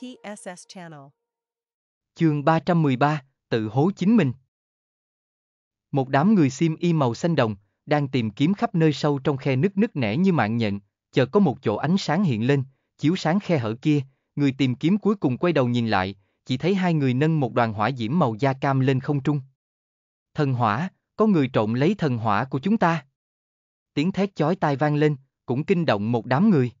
TSS Channel. Chương 313, tự hố chính mình. Một đám người sim y màu xanh đồng, đang tìm kiếm khắp nơi sâu trong khe nứt nứt nẻ như mạng nhện, chờ có một chỗ ánh sáng hiện lên, chiếu sáng khe hở kia, người tìm kiếm cuối cùng quay đầu nhìn lại, chỉ thấy hai người nâng một đoàn hỏa diễm màu da cam lên không trung. Thần hỏa, có người trộn lấy thần hỏa của chúng ta. Tiếng thét chói tai vang lên, cũng kinh động một đám người.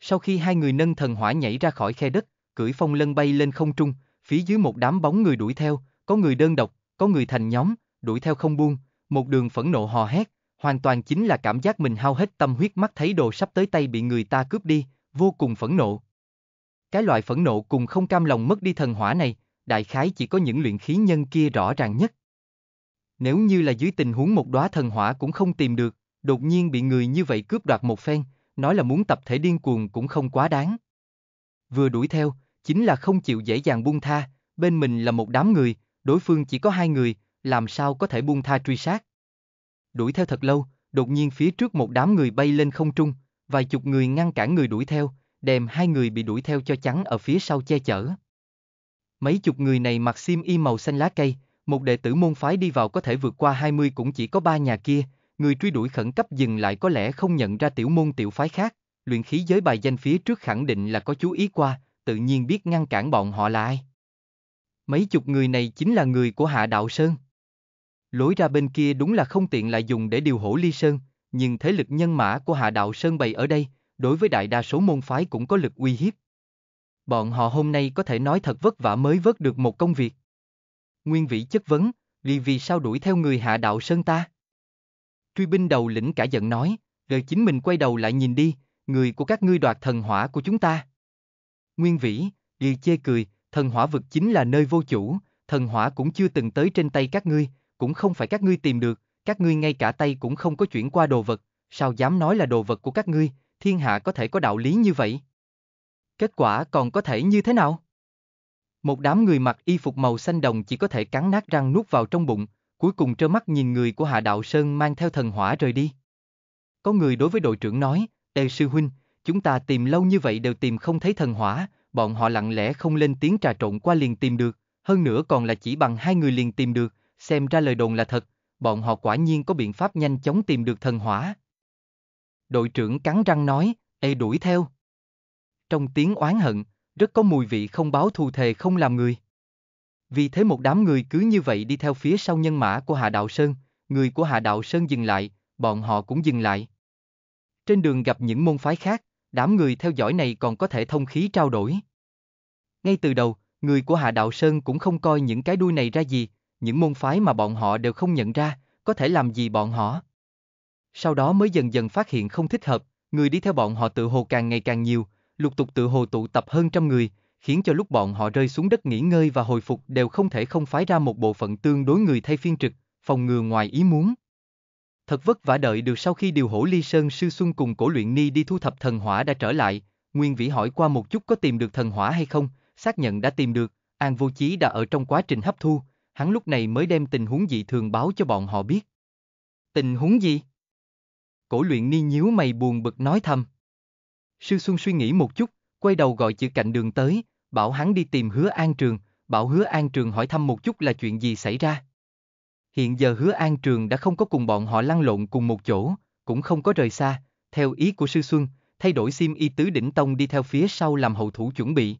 Sau khi hai người nâng thần hỏa nhảy ra khỏi khe đất, cưỡi phong lân bay lên không trung, phía dưới một đám bóng người đuổi theo, có người đơn độc, có người thành nhóm, đuổi theo không buông, một đường phẫn nộ hò hét, hoàn toàn chính là cảm giác mình hao hết tâm huyết mắt thấy đồ sắp tới tay bị người ta cướp đi, vô cùng phẫn nộ. Cái loại phẫn nộ cùng không cam lòng mất đi thần hỏa này, đại khái chỉ có những luyện khí nhân kia rõ ràng nhất. Nếu như là dưới tình huống một đóa thần hỏa cũng không tìm được, đột nhiên bị người như vậy cướp đoạt một phen, nói là muốn tập thể điên cuồng cũng không quá đáng. Vừa đuổi theo, chính là không chịu dễ dàng buông tha, bên mình là một đám người, đối phương chỉ có hai người, làm sao có thể buông tha truy sát. Đuổi theo thật lâu, đột nhiên phía trước một đám người bay lên không trung, vài chục người ngăn cản người đuổi theo, đem hai người bị đuổi theo cho chắn ở phía sau che chở. Mấy chục người này mặc xiêm y màu xanh lá cây, một đệ tử môn phái đi vào có thể vượt qua 20 cũng chỉ có ba nhà kia, người truy đuổi khẩn cấp dừng lại có lẽ không nhận ra tiểu môn tiểu phái khác, luyện khí giới bài danh phía trước khẳng định là có chú ý qua, tự nhiên biết ngăn cản bọn họ là ai. Mấy chục người này chính là người của Hạ Đạo Sơn. Lối ra bên kia đúng là không tiện lại dùng để điều hổ ly sơn, nhưng thế lực nhân mã của Hạ Đạo Sơn bày ở đây, đối với đại đa số môn phái cũng có lực uy hiếp. Bọn họ hôm nay có thể nói thật vất vả mới vớt được một công việc. Nguyên vị chất vấn, vì vì sao đuổi theo người Hạ Đạo Sơn ta? Truy binh đầu lĩnh cả giận nói, rồi chính mình quay đầu lại nhìn đi, người của các ngươi đoạt thần hỏa của chúng ta. Nguyên vĩ, đi chê cười, thần hỏa vực chính là nơi vô chủ, thần hỏa cũng chưa từng tới trên tay các ngươi, cũng không phải các ngươi tìm được, các ngươi ngay cả tay cũng không có chuyển qua đồ vật, sao dám nói là đồ vật của các ngươi, thiên hạ có thể có đạo lý như vậy. Kết quả còn có thể như thế nào? Một đám người mặc y phục màu xanh đồng chỉ có thể cắn nát răng nuốt vào trong bụng, cuối cùng trơ mắt nhìn người của Hạ Đạo Sơn mang theo thần hỏa rời đi. Có người đối với đội trưởng nói, Tề Sư Huynh, chúng ta tìm lâu như vậy đều tìm không thấy thần hỏa, bọn họ lặng lẽ không lên tiếng trà trộn qua liền tìm được, hơn nữa còn là chỉ bằng hai người liền tìm được, xem ra lời đồn là thật, bọn họ quả nhiên có biện pháp nhanh chóng tìm được thần hỏa. Đội trưởng cắn răng nói, ê đuổi theo. Trong tiếng oán hận, rất có mùi vị không báo thù thề không làm người. Vì thế một đám người cứ như vậy đi theo phía sau nhân mã của Hạ Đạo Sơn, người của Hạ Đạo Sơn dừng lại, bọn họ cũng dừng lại. Trên đường gặp những môn phái khác, đám người theo dõi này còn có thể thông khí trao đổi. Ngay từ đầu, người của Hạ Đạo Sơn cũng không coi những cái đuôi này ra gì, những môn phái mà bọn họ đều không nhận ra, có thể làm gì bọn họ. Sau đó mới dần dần phát hiện không thích hợp, người đi theo bọn họ tự hồ càng ngày càng nhiều, lục tục tự hồ tụ tập hơn trăm người, khiến cho lúc bọn họ rơi xuống đất nghỉ ngơi và hồi phục đều không thể không phái ra một bộ phận tương đối người thay phiên trực, phòng ngừa ngoài ý muốn. Thật vất vả đợi được sau khi điều hổ ly sơn sư xuân cùng cổ luyện ni đi thu thập thần hỏa đã trở lại, Nguyên Vĩ hỏi qua một chút có tìm được thần hỏa hay không, xác nhận đã tìm được, An Vô Chí đã ở trong quá trình hấp thu, hắn lúc này mới đem tình huống dị thường báo cho bọn họ biết. Tình huống gì? Cổ luyện ni nhíu mày buồn bực nói thầm. Sư Xuân suy nghĩ một chút, quay đầu gọi chữ cạnh đường tới, bảo hắn đi tìm hứa An Trường, bảo hứa An Trường hỏi thăm một chút là chuyện gì xảy ra. Hiện giờ hứa An Trường đã không có cùng bọn họ lăn lộn cùng một chỗ, cũng không có rời xa, theo ý của sư Xuân, thay đổi sim y tứ đỉnh tông đi theo phía sau làm hậu thủ chuẩn bị.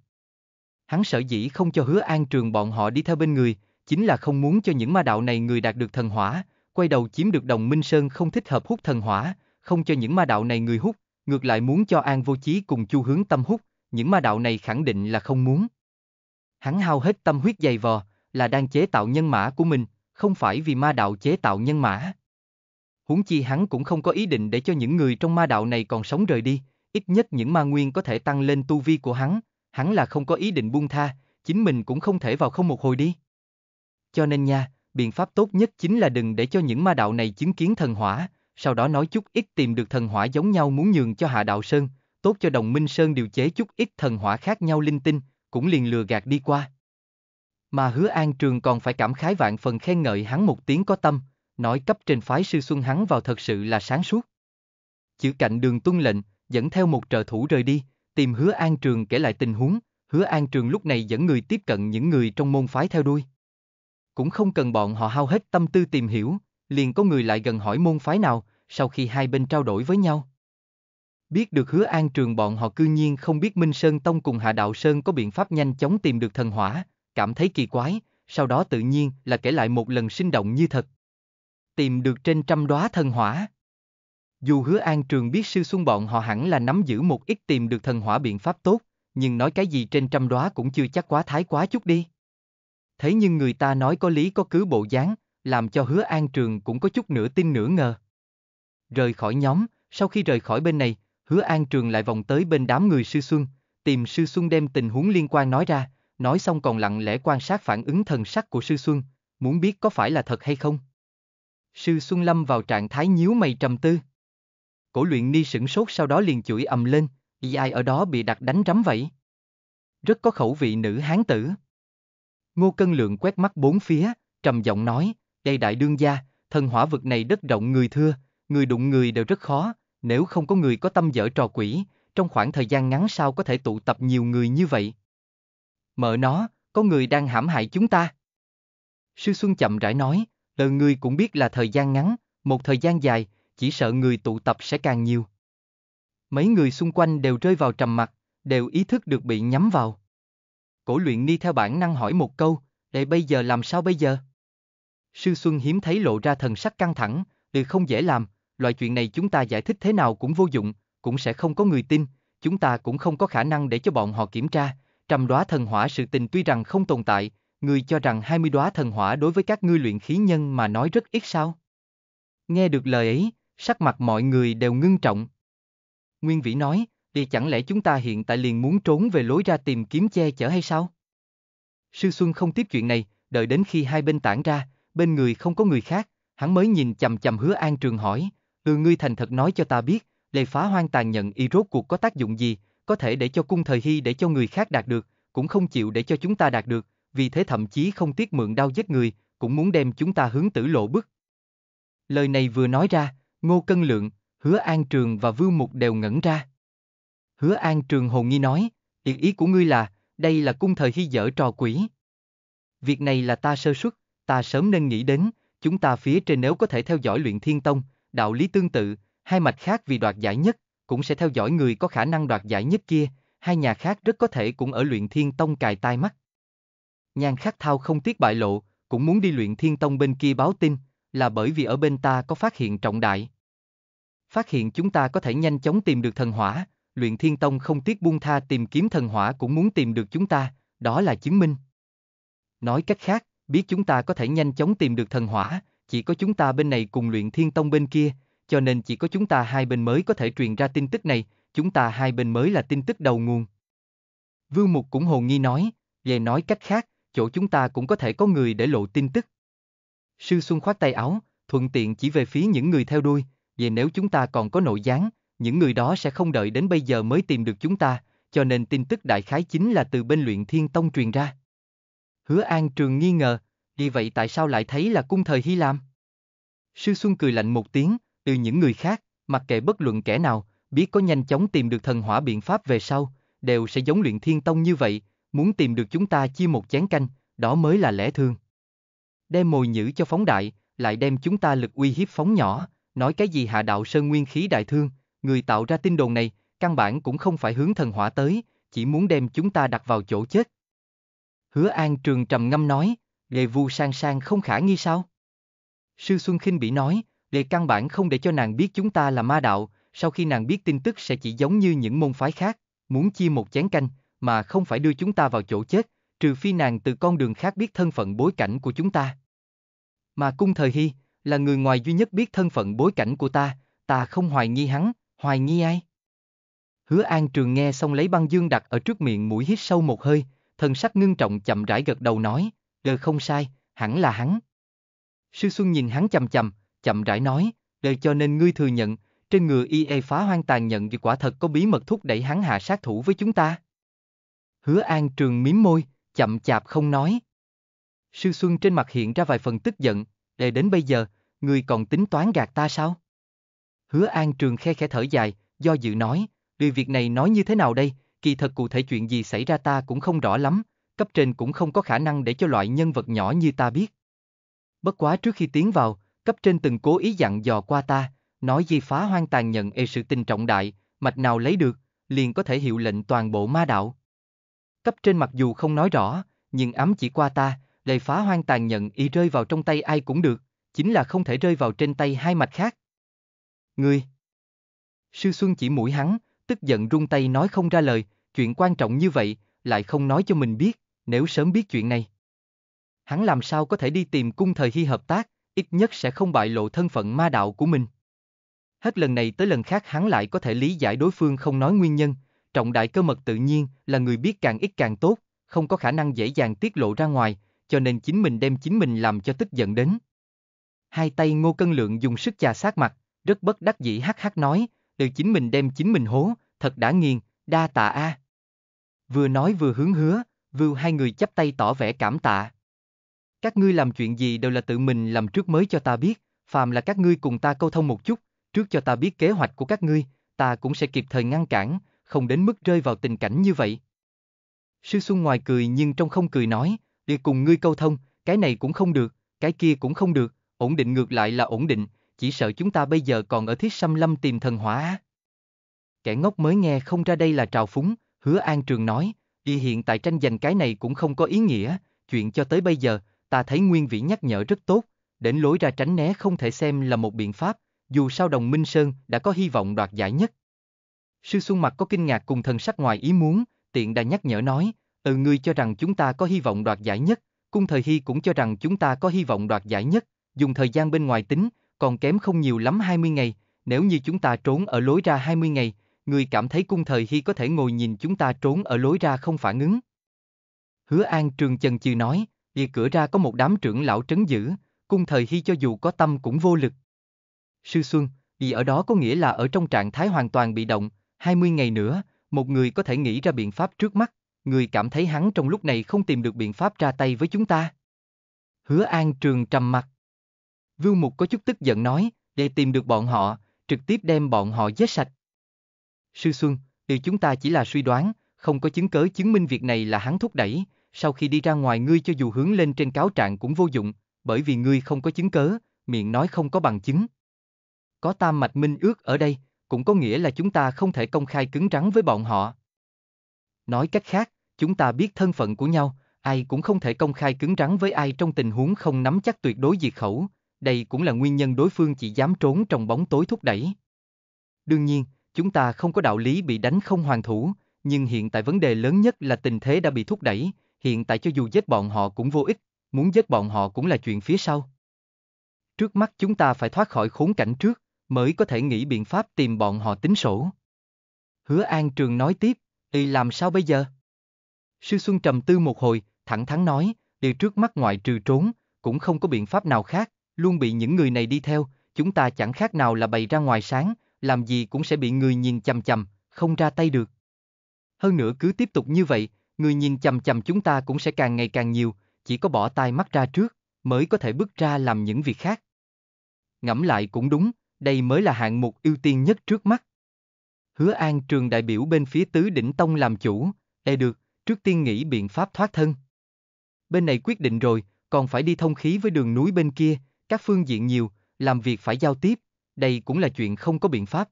Hắn sở dĩ không cho hứa An Trường bọn họ đi theo bên người, chính là không muốn cho những ma đạo này người đạt được thần hỏa, quay đầu chiếm được đồng Minh Sơn không thích hợp hút thần hỏa, không cho những ma đạo này người hút, ngược lại muốn cho An Vô Chí cùng Chu Hướng Tâm hút, những ma đạo này khẳng định là không muốn. Hắn hao hết tâm huyết dày vò, là đang chế tạo nhân mã của mình, không phải vì ma đạo chế tạo nhân mã. Huống chi hắn cũng không có ý định để cho những người trong ma đạo này còn sống rời đi, ít nhất những ma nguyên có thể tăng lên tu vi của hắn, hắn là không có ý định buông tha, chính mình cũng không thể vào không một hồi đi. Cho nên nha, biện pháp tốt nhất chính là đừng để cho những ma đạo này chứng kiến thần hỏa, sau đó nói chút ít tìm được thần hỏa giống nhau muốn nhường cho hạ đạo sơn, tốt cho đồng minh sơn điều chế chút ít thần hỏa khác nhau linh tinh, cũng liền lừa gạt đi qua. Mà hứa an trường còn phải cảm khái vạn phần khen ngợi hắn một tiếng có tâm, nói cấp trên phái sư xuân hắn vào thật sự là sáng suốt. Chữ cạnh đường tuân lệnh, dẫn theo một trợ thủ rời đi, tìm hứa an trường kể lại tình huống, hứa an trường lúc này dẫn người tiếp cận những người trong môn phái theo đuôi. Cũng không cần bọn họ hao hết tâm tư tìm hiểu, liền có người lại gần hỏi môn phái nào, sau khi hai bên trao đổi với nhau. Biết được hứa an trường bọn họ cư nhiên không biết Minh Sơn Tông cùng Hạ Đạo Sơn có biện pháp nhanh chóng tìm được thần hỏa, cảm thấy kỳ quái, sau đó tự nhiên là kể lại một lần sinh động như thật. Tìm được trên trăm đóa thần hỏa. Dù hứa an trường biết sư xuân bọn họ hẳn là nắm giữ một ít tìm được thần hỏa biện pháp tốt, nhưng nói cái gì trên trăm đóa cũng chưa chắc quá thái quá chút đi. Thế nhưng người ta nói có lý có cứ bộ dáng, làm cho hứa an trường cũng có chút nửa tin nửa ngờ. Rời khỏi nhóm, sau khi rời khỏi bên này, Hứa An Trường lại vòng tới bên đám người Sư Xuân, tìm Sư Xuân đem tình huống liên quan nói ra, nói xong còn lặng lẽ quan sát phản ứng thần sắc của Sư Xuân, muốn biết có phải là thật hay không. Sư Xuân Lâm vào trạng thái nhíu mày trầm tư. Cổ luyện ni sửng sốt sau đó liền chửi ầm lên, y ai ở đó bị đặt đánh rắm vậy. Rất có khẩu vị nữ hán tử. Ngô Cân Lượng quét mắt bốn phía, trầm giọng nói, đây đại đương gia, thần hỏa vực này đất rộng người thưa, người đụng người đều rất khó, nếu không có người có tâm dở trò quỷ, trong khoảng thời gian ngắn sao có thể tụ tập nhiều người như vậy? Mở nó, có người đang hãm hại chúng ta. Sư Xuân chậm rãi nói, lời người cũng biết là thời gian ngắn, một thời gian dài, chỉ sợ người tụ tập sẽ càng nhiều. Mấy người xung quanh đều rơi vào trầm mặt, đều ý thức được bị nhắm vào. Cổ luyện ni theo bản năng hỏi một câu, để bây giờ làm sao bây giờ? Sư Xuân hiếm thấy lộ ra thần sắc căng thẳng, điều không dễ làm, loại chuyện này chúng ta giải thích thế nào cũng vô dụng, cũng sẽ không có người tin, chúng ta cũng không có khả năng để cho bọn họ kiểm tra. Trầm đóa thần hỏa sự tình tuy rằng không tồn tại, người cho rằng 20 đóa thần hỏa đối với các ngươi luyện khí nhân mà nói rất ít sao? Nghe được lời ấy, sắc mặt mọi người đều ngưng trọng. Nguyên Vĩ nói, thì chẳng lẽ chúng ta hiện tại liền muốn trốn về lối ra tìm kiếm che chở hay sao? Sư Xuân không tiếp chuyện này, đợi đến khi hai bên tản ra, bên người không có người khác, hắn mới nhìn chầm chầm hứa an trường hỏi, Ừ ngươi thành thật nói cho ta biết, lệ phá hoang tàn nhận y rốt cuộc có tác dụng gì, có thể để cho cung thời hy để cho người khác đạt được, cũng không chịu để cho chúng ta đạt được, vì thế thậm chí không tiếc mượn đau giết người, cũng muốn đem chúng ta hướng tử lộ bức. Lời này vừa nói ra, Ngô Cân Lượng, Hứa An Trường và Vưu Mục đều ngẩn ra. Hứa An Trường hồ nghi nói, ý ý của ngươi là, đây là cung thời hy dở trò quỷ. Việc này là ta sơ suất, ta sớm nên nghĩ đến, chúng ta phía trên nếu có thể theo dõi luyện thiên tông, Đạo lý tương tự, hai mạch khác vì đoạt giải nhất, cũng sẽ theo dõi người có khả năng đoạt giải nhất kia, hai nhà khác rất có thể cũng ở luyện thiên tông cài tai mắt. Nhan khắc thao không tiếc bại lộ, cũng muốn đi luyện thiên tông bên kia báo tin, là bởi vì ở bên ta có phát hiện trọng đại. Phát hiện chúng ta có thể nhanh chóng tìm được thần hỏa, luyện thiên tông không tiếc buông tha tìm kiếm thần hỏa cũng muốn tìm được chúng ta, đó là chứng minh. Nói cách khác, biết chúng ta có thể nhanh chóng tìm được thần hỏa, chỉ có chúng ta bên này cùng luyện thiên tông bên kia, cho nên chỉ có chúng ta hai bên mới có thể truyền ra tin tức này, chúng ta hai bên mới là tin tức đầu nguồn. Vương Mục cũng hồ nghi nói, về nói cách khác, chỗ chúng ta cũng có thể có người để lộ tin tức. Sư Xuân khoát tay áo, thuận tiện chỉ về phía những người theo đuôi, về nếu chúng ta còn có nội gián, những người đó sẽ không đợi đến bây giờ mới tìm được chúng ta, cho nên tin tức đại khái chính là từ bên luyện thiên tông truyền ra. Hứa An Trường nghi ngờ, đi vậy tại sao lại thấy là cung thời Hy Lam? Sư Xuân cười lạnh một tiếng, từ những người khác, mặc kệ bất luận kẻ nào, biết có nhanh chóng tìm được thần hỏa biện pháp về sau, đều sẽ giống luyện thiên tông như vậy, muốn tìm được chúng ta chia một chén canh, đó mới là lẽ thường. Đem mồi nhữ cho phóng đại, lại đem chúng ta lực uy hiếp phóng nhỏ, nói cái gì hạ đạo sơn nguyên khí đại thương, người tạo ra tin đồn này, căn bản cũng không phải hướng thần hỏa tới, chỉ muốn đem chúng ta đặt vào chỗ chết. Hứa An Trường trầm ngâm nói, Lê Vu sang sang không khả nghi sao? Sư Xuân khinh bị nói, Lê căn bản không để cho nàng biết chúng ta là ma đạo, sau khi nàng biết tin tức sẽ chỉ giống như những môn phái khác, muốn chia một chén canh, mà không phải đưa chúng ta vào chỗ chết, trừ phi nàng từ con đường khác biết thân phận bối cảnh của chúng ta. Mà cung thời hy, là người ngoài duy nhất biết thân phận bối cảnh của ta, ta không hoài nghi hắn, hoài nghi ai? Hứa An Trường nghe xong lấy băng dương đặt ở trước miệng mũi hít sâu một hơi, thần sắc ngưng trọng chậm rãi gật đầu nói, đời không sai, hẳn là hắn. Sư Xuân nhìn hắn chầm chầm, chậm rãi nói, đời cho nên ngươi thừa nhận, trên người y e phá hoang tàn nhận thì quả thật có bí mật thúc đẩy hắn hạ sát thủ với chúng ta. Hứa An trường miếm môi, chậm chạp không nói. Sư Xuân trên mặt hiện ra vài phần tức giận, để đến bây giờ, ngươi còn tính toán gạt ta sao? Hứa An trường khe khẽ thở dài, do dự nói, điều việc này nói như thế nào đây, kỳ thật cụ thể chuyện gì xảy ra ta cũng không rõ lắm, cấp trên cũng không có khả năng để cho loại nhân vật nhỏ như ta biết. Bất quá trước khi tiến vào, cấp trên từng cố ý dặn dò qua ta, nói di phá hoang tàn nhận e sự tình trọng đại, mạch nào lấy được, liền có thể hiệu lệnh toàn bộ ma đạo. Cấp trên mặc dù không nói rõ, nhưng ám chỉ qua ta, lệ phá hoang tàn nhận y rơi vào trong tay ai cũng được, chính là không thể rơi vào trên tay hai mạch khác. Ngươi! Sư Xuân chỉ mũi hắn, tức giận rung tay nói không ra lời, chuyện quan trọng như vậy, lại không nói cho mình biết nếu sớm biết chuyện này. Hắn làm sao có thể đi tìm cung thời hy hợp tác, ít nhất sẽ không bại lộ thân phận ma đạo của mình. Hết lần này tới lần khác hắn lại có thể lý giải đối phương không nói nguyên nhân, trọng đại cơ mật tự nhiên là người biết càng ít càng tốt, không có khả năng dễ dàng tiết lộ ra ngoài, cho nên chính mình đem chính mình làm cho tức giận đến. Hai tay ngô cân lượng dùng sức chà sát mặt, rất bất đắc dĩ hắc hắc nói, từ chính mình đem chính mình hố, thật đã nghiền, đa tạ a. À. Vừa nói vừa hướng hứa, Vưu hai người chắp tay tỏ vẻ cảm tạ. Các ngươi làm chuyện gì đều là tự mình làm trước mới cho ta biết, phàm là các ngươi cùng ta câu thông một chút, trước cho ta biết kế hoạch của các ngươi, ta cũng sẽ kịp thời ngăn cản, không đến mức rơi vào tình cảnh như vậy. Sư Xuân ngoài cười nhưng trong không cười nói, đi cùng ngươi câu thông, cái này cũng không được, cái kia cũng không được, ổn định ngược lại là ổn định, chỉ sợ chúng ta bây giờ còn ở thiết xăm lâm tìm thần hỏa. Kẻ ngốc mới nghe không ra đây là trào phúng, hứa an trường nói, Y hiện tại tranh giành cái này cũng không có ý nghĩa, chuyện cho tới bây giờ, ta thấy Nguyên Vĩ nhắc nhở rất tốt, đến lối ra tránh né không thể xem là một biện pháp, dù sao đồng Minh Sơn đã có hy vọng đoạt giải nhất. Sư Xuân Mặt có kinh ngạc cùng thần sắc ngoài ý muốn, tiện đã nhắc nhở nói, ừ ngươi cho rằng chúng ta có hy vọng đoạt giải nhất, cung thời hy cũng cho rằng chúng ta có hy vọng đoạt giải nhất, dùng thời gian bên ngoài tính, còn kém không nhiều lắm 20 ngày, nếu như chúng ta trốn ở lối ra 20 ngày, người cảm thấy cung thời hy có thể ngồi nhìn chúng ta trốn ở lối ra không phản ứng. Hứa An Trường Chần Chừ nói, vì cửa ra có một đám trưởng lão trấn giữ, cung thời hy cho dù có tâm cũng vô lực. Sư Xuân, vì ở đó có nghĩa là ở trong trạng thái hoàn toàn bị động, 20 ngày nữa, một người có thể nghĩ ra biện pháp trước mắt, người cảm thấy hắn trong lúc này không tìm được biện pháp ra tay với chúng ta. Hứa An Trường trầm mặt. Vưu Mục có chút tức giận nói, để tìm được bọn họ, trực tiếp đem bọn họ giết sạch. Sư Xuân, điều chúng ta chỉ là suy đoán, không có chứng cớ chứng minh việc này là hắn thúc đẩy, sau khi đi ra ngoài ngươi cho dù hướng lên trên cáo trạng cũng vô dụng, bởi vì ngươi không có chứng cớ, miệng nói không có bằng chứng. Có tam mạch minh ước ở đây, cũng có nghĩa là chúng ta không thể công khai cứng rắn với bọn họ. Nói cách khác, chúng ta biết thân phận của nhau, ai cũng không thể công khai cứng rắn với ai trong tình huống không nắm chắc tuyệt đối diệt khẩu, đây cũng là nguyên nhân đối phương chỉ dám trốn trong bóng tối thúc đẩy. Đương nhiên, Chúng ta không có đạo lý bị đánh không hoàn thủ, nhưng hiện tại vấn đề lớn nhất là tình thế đã bị thúc đẩy, hiện tại cho dù giết bọn họ cũng vô ích, muốn giết bọn họ cũng là chuyện phía sau. Trước mắt chúng ta phải thoát khỏi khốn cảnh trước, mới có thể nghĩ biện pháp tìm bọn họ tính sổ. Hứa An Trường nói tiếp, y làm sao bây giờ? Sư Xuân trầm tư một hồi, thẳng thắn nói, y trước mắt ngoại trừ trốn, cũng không có biện pháp nào khác, luôn bị những người này đi theo, chúng ta chẳng khác nào là bày ra ngoài sáng, làm gì cũng sẽ bị người nhìn chằm chằm, không ra tay được. Hơn nữa cứ tiếp tục như vậy, người nhìn chằm chằm chúng ta cũng sẽ càng ngày càng nhiều, chỉ có bỏ tai mắt ra trước, mới có thể bước ra làm những việc khác. Ngẫm lại cũng đúng, đây mới là hạng mục ưu tiên nhất trước mắt. Hứa An trường đại biểu bên phía tứ đỉnh tông làm chủ, e được, trước tiên nghĩ biện pháp thoát thân. Bên này quyết định rồi, còn phải đi thông khí với đường núi bên kia, các phương diện nhiều, làm việc phải giao tiếp, đây cũng là chuyện không có biện pháp.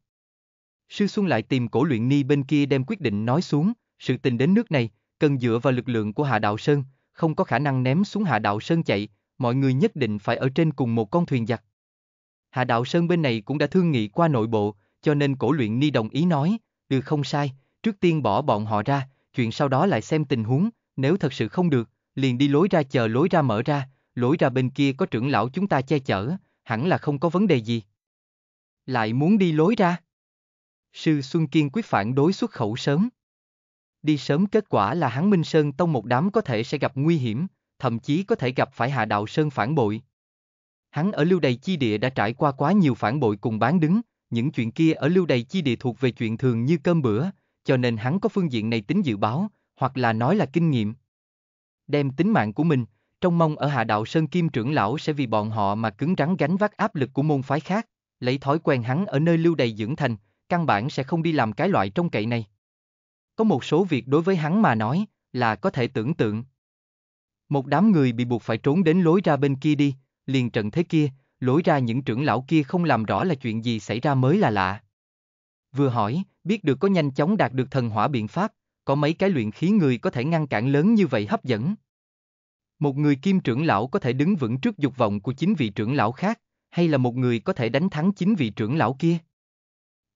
Sư Xuân lại tìm cổ luyện ni bên kia đem quyết định nói xuống, sự tình đến nước này, cần dựa vào lực lượng của Hạ Đạo Sơn, không có khả năng ném xuống Hạ Đạo Sơn chạy, mọi người nhất định phải ở trên cùng một con thuyền giặc. Hạ Đạo Sơn bên này cũng đã thương nghị qua nội bộ, cho nên cổ luyện ni đồng ý nói, được ừ, không sai, trước tiên bỏ bọn họ ra, chuyện sau đó lại xem tình huống, nếu thật sự không được, liền đi lối ra chờ lối ra mở ra, lối ra bên kia có trưởng lão chúng ta che chở, hẳn là không có vấn đề gì. Lại muốn đi lối ra. Sư Xuân kiên quyết phản đối xuất khẩu sớm. Đi sớm kết quả là hắn Minh Sơn Tông một đám có thể sẽ gặp nguy hiểm, thậm chí có thể gặp phải hà Đạo Sơn phản bội. Hắn ở lưu đầy chi địa đã trải qua quá nhiều phản bội cùng bán đứng, những chuyện kia ở lưu đầy chi địa thuộc về chuyện thường như cơm bữa, cho nên hắn có phương diện này tính dự báo, hoặc là nói là kinh nghiệm. Đem tính mạng của mình, trong mong ở hà Đạo Sơn Kim trưởng lão sẽ vì bọn họ mà cứng rắn gánh vác áp lực của môn phái khác lấy thói quen hắn ở nơi lưu đầy dưỡng thành, căn bản sẽ không đi làm cái loại trông cậy này. Có một số việc đối với hắn mà nói, là có thể tưởng tượng. Một đám người bị buộc phải trốn đến lối ra bên kia đi, liền trận thế kia, lối ra những trưởng lão kia không làm rõ là chuyện gì xảy ra mới là lạ. Vừa hỏi, biết được có nhanh chóng đạt được thần hỏa biện pháp, có mấy cái luyện khí người có thể ngăn cản lớn như vậy hấp dẫn. Một người kim trưởng lão có thể đứng vững trước dục vọng của chính vị trưởng lão khác, hay là một người có thể đánh thắng chính vị trưởng lão kia?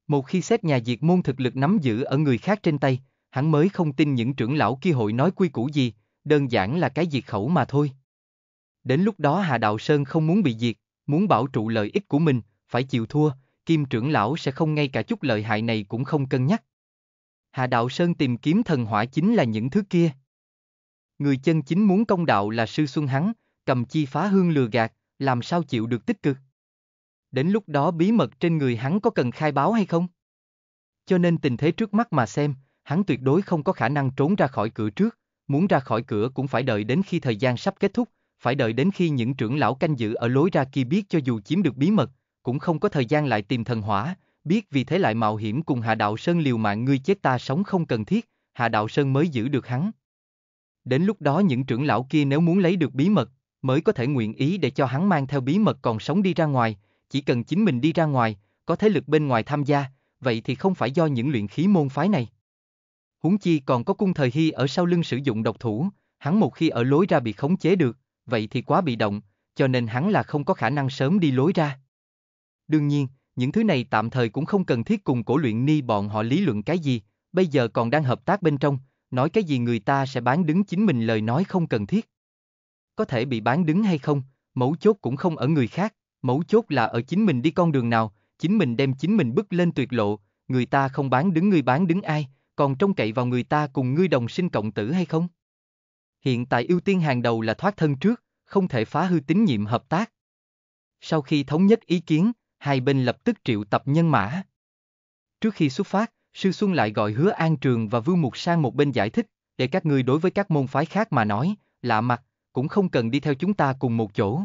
Một khi xét nhà diệt môn thực lực nắm giữ ở người khác trên tay, hắn mới không tin những trưởng lão kia hội nói quy củ gì, đơn giản là cái diệt khẩu mà thôi. Đến lúc đó Hà Đạo Sơn không muốn bị diệt, muốn bảo trụ lợi ích của mình, phải chịu thua, kim trưởng lão sẽ không ngay cả chút lợi hại này cũng không cân nhắc. Hà Đạo Sơn tìm kiếm thần hỏa chính là những thứ kia. Người chân chính muốn công đạo là sư xuân hắn, cầm chi phá hương lừa gạt, làm sao chịu được tích cực đến lúc đó bí mật trên người hắn có cần khai báo hay không? Cho nên tình thế trước mắt mà xem, hắn tuyệt đối không có khả năng trốn ra khỏi cửa trước, muốn ra khỏi cửa cũng phải đợi đến khi thời gian sắp kết thúc, phải đợi đến khi những trưởng lão canh giữ ở lối ra kia biết cho dù chiếm được bí mật, cũng không có thời gian lại tìm thần hỏa, biết vì thế lại mạo hiểm cùng Hạ Đạo Sơn liều mạng ngươi chết ta sống không cần thiết, Hạ Đạo Sơn mới giữ được hắn. Đến lúc đó những trưởng lão kia nếu muốn lấy được bí mật, mới có thể nguyện ý để cho hắn mang theo bí mật còn sống đi ra ngoài, chỉ cần chính mình đi ra ngoài, có thế lực bên ngoài tham gia, vậy thì không phải do những luyện khí môn phái này. Huống chi còn có cung thời hy ở sau lưng sử dụng độc thủ, hắn một khi ở lối ra bị khống chế được, vậy thì quá bị động, cho nên hắn là không có khả năng sớm đi lối ra. Đương nhiên, những thứ này tạm thời cũng không cần thiết cùng cổ luyện ni bọn họ lý luận cái gì, bây giờ còn đang hợp tác bên trong, nói cái gì người ta sẽ bán đứng chính mình lời nói không cần thiết. Có thể bị bán đứng hay không, mấu chốt cũng không ở người khác, mấu chốt là ở chính mình đi con đường nào, chính mình đem chính mình bước lên tuyệt lộ, người ta không bán đứng người bán đứng ai, còn trông cậy vào người ta cùng ngươi đồng sinh cộng tử hay không? Hiện tại ưu tiên hàng đầu là thoát thân trước, không thể phá hư tín nhiệm hợp tác. Sau khi thống nhất ý kiến, hai bên lập tức triệu tập nhân mã. Trước khi xuất phát, Sư Xuân lại gọi hứa An Trường và vương Mục sang một bên giải thích, để các ngươi đối với các môn phái khác mà nói, lạ mặt, cũng không cần đi theo chúng ta cùng một chỗ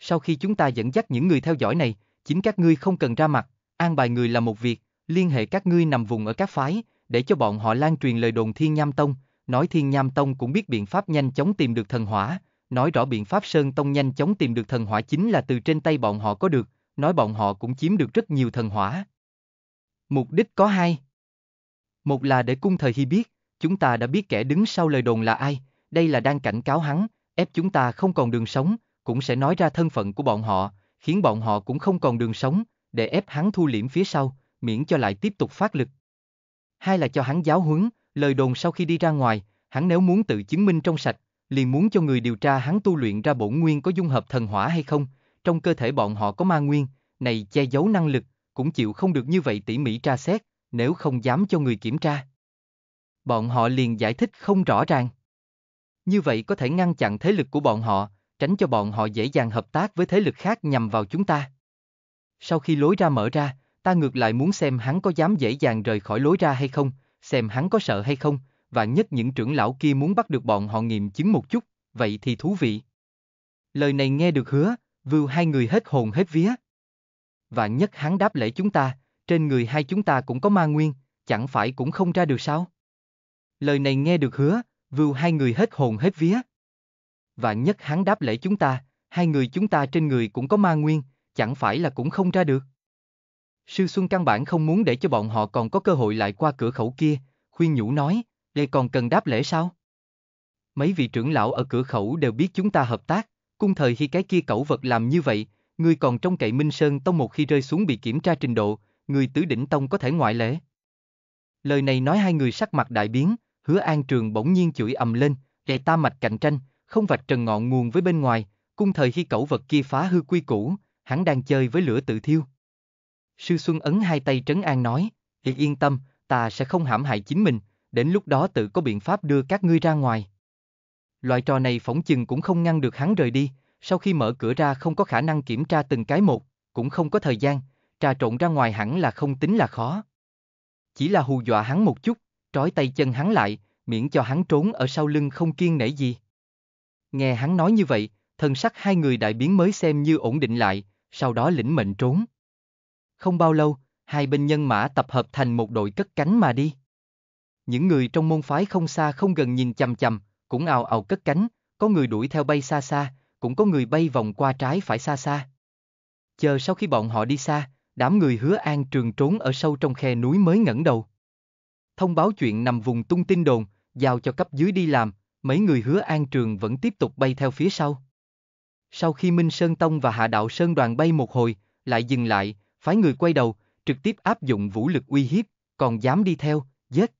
sau khi chúng ta dẫn dắt những người theo dõi này, chính các ngươi không cần ra mặt, an bài người là một việc, liên hệ các ngươi nằm vùng ở các phái, để cho bọn họ lan truyền lời đồn Thiên Nham Tông, nói Thiên Nham Tông cũng biết biện pháp nhanh chóng tìm được thần hỏa, nói rõ biện pháp Sơn Tông nhanh chóng tìm được thần hỏa chính là từ trên tay bọn họ có được, nói bọn họ cũng chiếm được rất nhiều thần hỏa. Mục đích có hai. Một là để cung thời hy biết, chúng ta đã biết kẻ đứng sau lời đồn là ai, đây là đang cảnh cáo hắn, ép chúng ta không còn đường sống, cũng sẽ nói ra thân phận của bọn họ, khiến bọn họ cũng không còn đường sống, để ép hắn thu liễm phía sau, miễn cho lại tiếp tục phát lực. Hai là cho hắn giáo huấn, lời đồn sau khi đi ra ngoài, hắn nếu muốn tự chứng minh trong sạch, liền muốn cho người điều tra hắn tu luyện ra bổn nguyên có dung hợp thần hỏa hay không, trong cơ thể bọn họ có ma nguyên, này che giấu năng lực, cũng chịu không được như vậy tỉ mỉ tra xét, nếu không dám cho người kiểm tra. Bọn họ liền giải thích không rõ ràng. Như vậy có thể ngăn chặn thế lực của bọn họ, tránh cho bọn họ dễ dàng hợp tác với thế lực khác nhằm vào chúng ta. Sau khi lối ra mở ra, ta ngược lại muốn xem hắn có dám dễ dàng rời khỏi lối ra hay không, xem hắn có sợ hay không, và nhất những trưởng lão kia muốn bắt được bọn họ nghiệm chứng một chút, vậy thì thú vị. Lời này nghe được hứa, vưu hai người hết hồn hết vía. Và nhất hắn đáp lễ chúng ta, trên người hai chúng ta cũng có ma nguyên, chẳng phải cũng không ra được sao? Lời này nghe được hứa, vưu hai người hết hồn hết vía và nhất hắn đáp lễ chúng ta, hai người chúng ta trên người cũng có ma nguyên, chẳng phải là cũng không ra được. Sư Xuân căn bản không muốn để cho bọn họ còn có cơ hội lại qua cửa khẩu kia, khuyên nhủ nói, đây còn cần đáp lễ sao? Mấy vị trưởng lão ở cửa khẩu đều biết chúng ta hợp tác, cung thời khi cái kia cẩu vật làm như vậy, người còn trong cậy Minh Sơn Tông một khi rơi xuống bị kiểm tra trình độ, người tứ đỉnh Tông có thể ngoại lễ. Lời này nói hai người sắc mặt đại biến, hứa an trường bỗng nhiên chửi ầm lên, kẻ ta mạch cạnh tranh, không vạch trần ngọn nguồn với bên ngoài, cung thời khi cẩu vật kia phá hư quy củ, hắn đang chơi với lửa tự thiêu. Sư Xuân ấn hai tay trấn an nói, thì yên tâm, ta sẽ không hãm hại chính mình, đến lúc đó tự có biện pháp đưa các ngươi ra ngoài. Loại trò này phỏng chừng cũng không ngăn được hắn rời đi, sau khi mở cửa ra không có khả năng kiểm tra từng cái một, cũng không có thời gian, trà trộn ra ngoài hẳn là không tính là khó. Chỉ là hù dọa hắn một chút, trói tay chân hắn lại, miễn cho hắn trốn ở sau lưng không kiên nể gì. Nghe hắn nói như vậy, thần sắc hai người đại biến mới xem như ổn định lại, sau đó lĩnh mệnh trốn. Không bao lâu, hai binh nhân mã tập hợp thành một đội cất cánh mà đi. Những người trong môn phái không xa không gần nhìn chằm chằm, cũng ào ào cất cánh, có người đuổi theo bay xa xa, cũng có người bay vòng qua trái phải xa xa. Chờ sau khi bọn họ đi xa, đám người hứa an trường trốn ở sâu trong khe núi mới ngẩng đầu. Thông báo chuyện nằm vùng tung tin đồn, giao cho cấp dưới đi làm, mấy người hứa an trường vẫn tiếp tục bay theo phía sau. Sau khi Minh Sơn Tông và Hạ Đạo Sơn đoàn bay một hồi, lại dừng lại, phái người quay đầu, trực tiếp áp dụng vũ lực uy hiếp, còn dám đi theo, giết.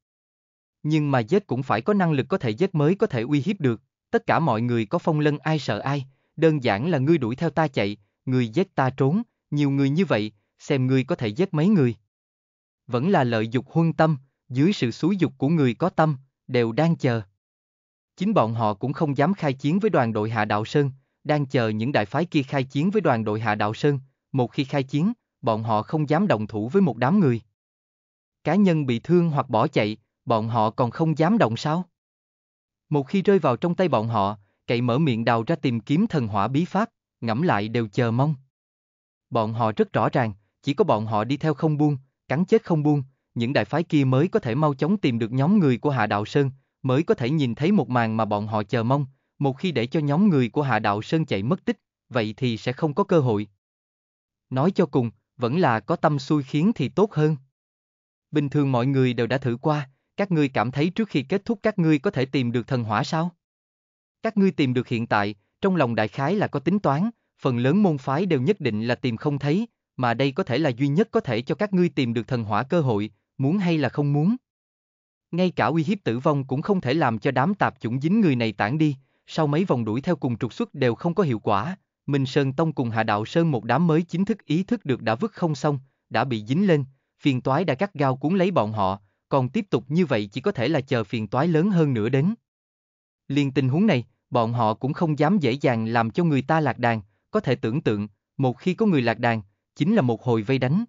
Nhưng mà giết cũng phải có năng lực có thể giết mới có thể uy hiếp được, tất cả mọi người có phong lân ai sợ ai, đơn giản là ngươi đuổi theo ta chạy, người giết ta trốn, nhiều người như vậy, xem ngươi có thể giết mấy người. Vẫn là lợi dục huân tâm, dưới sự xúi dục của người có tâm, đều đang chờ. Chính bọn họ cũng không dám khai chiến với đoàn đội Hạ Đạo Sơn, đang chờ những đại phái kia khai chiến với đoàn đội Hạ Đạo Sơn, một khi khai chiến, bọn họ không dám đồng thủ với một đám người. Cá nhân bị thương hoặc bỏ chạy, bọn họ còn không dám động sao? Một khi rơi vào trong tay bọn họ, cậy mở miệng đào ra tìm kiếm thần hỏa bí pháp, ngẫm lại đều chờ mong. Bọn họ rất rõ ràng, chỉ có bọn họ đi theo không buông, cắn chết không buông, những đại phái kia mới có thể mau chóng tìm được nhóm người của Hạ Đạo Sơn, mới có thể nhìn thấy một màn mà bọn họ chờ mong, một khi để cho nhóm người của Hạ Đạo Sơn chạy mất tích, vậy thì sẽ không có cơ hội. Nói cho cùng, vẫn là có tâm xui khiến thì tốt hơn. Bình thường mọi người đều đã thử qua, các ngươi cảm thấy trước khi kết thúc các ngươi có thể tìm được thần hỏa sao? Các ngươi tìm được hiện tại, trong lòng đại khái là có tính toán, phần lớn môn phái đều nhất định là tìm không thấy, mà đây có thể là duy nhất có thể cho các ngươi tìm được thần hỏa cơ hội, muốn hay là không muốn. Ngay cả uy hiếp tử vong cũng không thể làm cho đám tạp chủng dính người này tản đi, sau mấy vòng đuổi theo cùng trục xuất đều không có hiệu quả, Minh Sơn Tông cùng Hạ Đạo Sơn một đám mới chính thức ý thức được đã vứt không xong, đã bị dính lên, phiền toái đã cắt gao cuốn lấy bọn họ, còn tiếp tục như vậy chỉ có thể là chờ phiền toái lớn hơn nữa đến. Liên tình huống này, bọn họ cũng không dám dễ dàng làm cho người ta lạc đàn, có thể tưởng tượng, một khi có người lạc đàn, chính là một hồi vây đánh.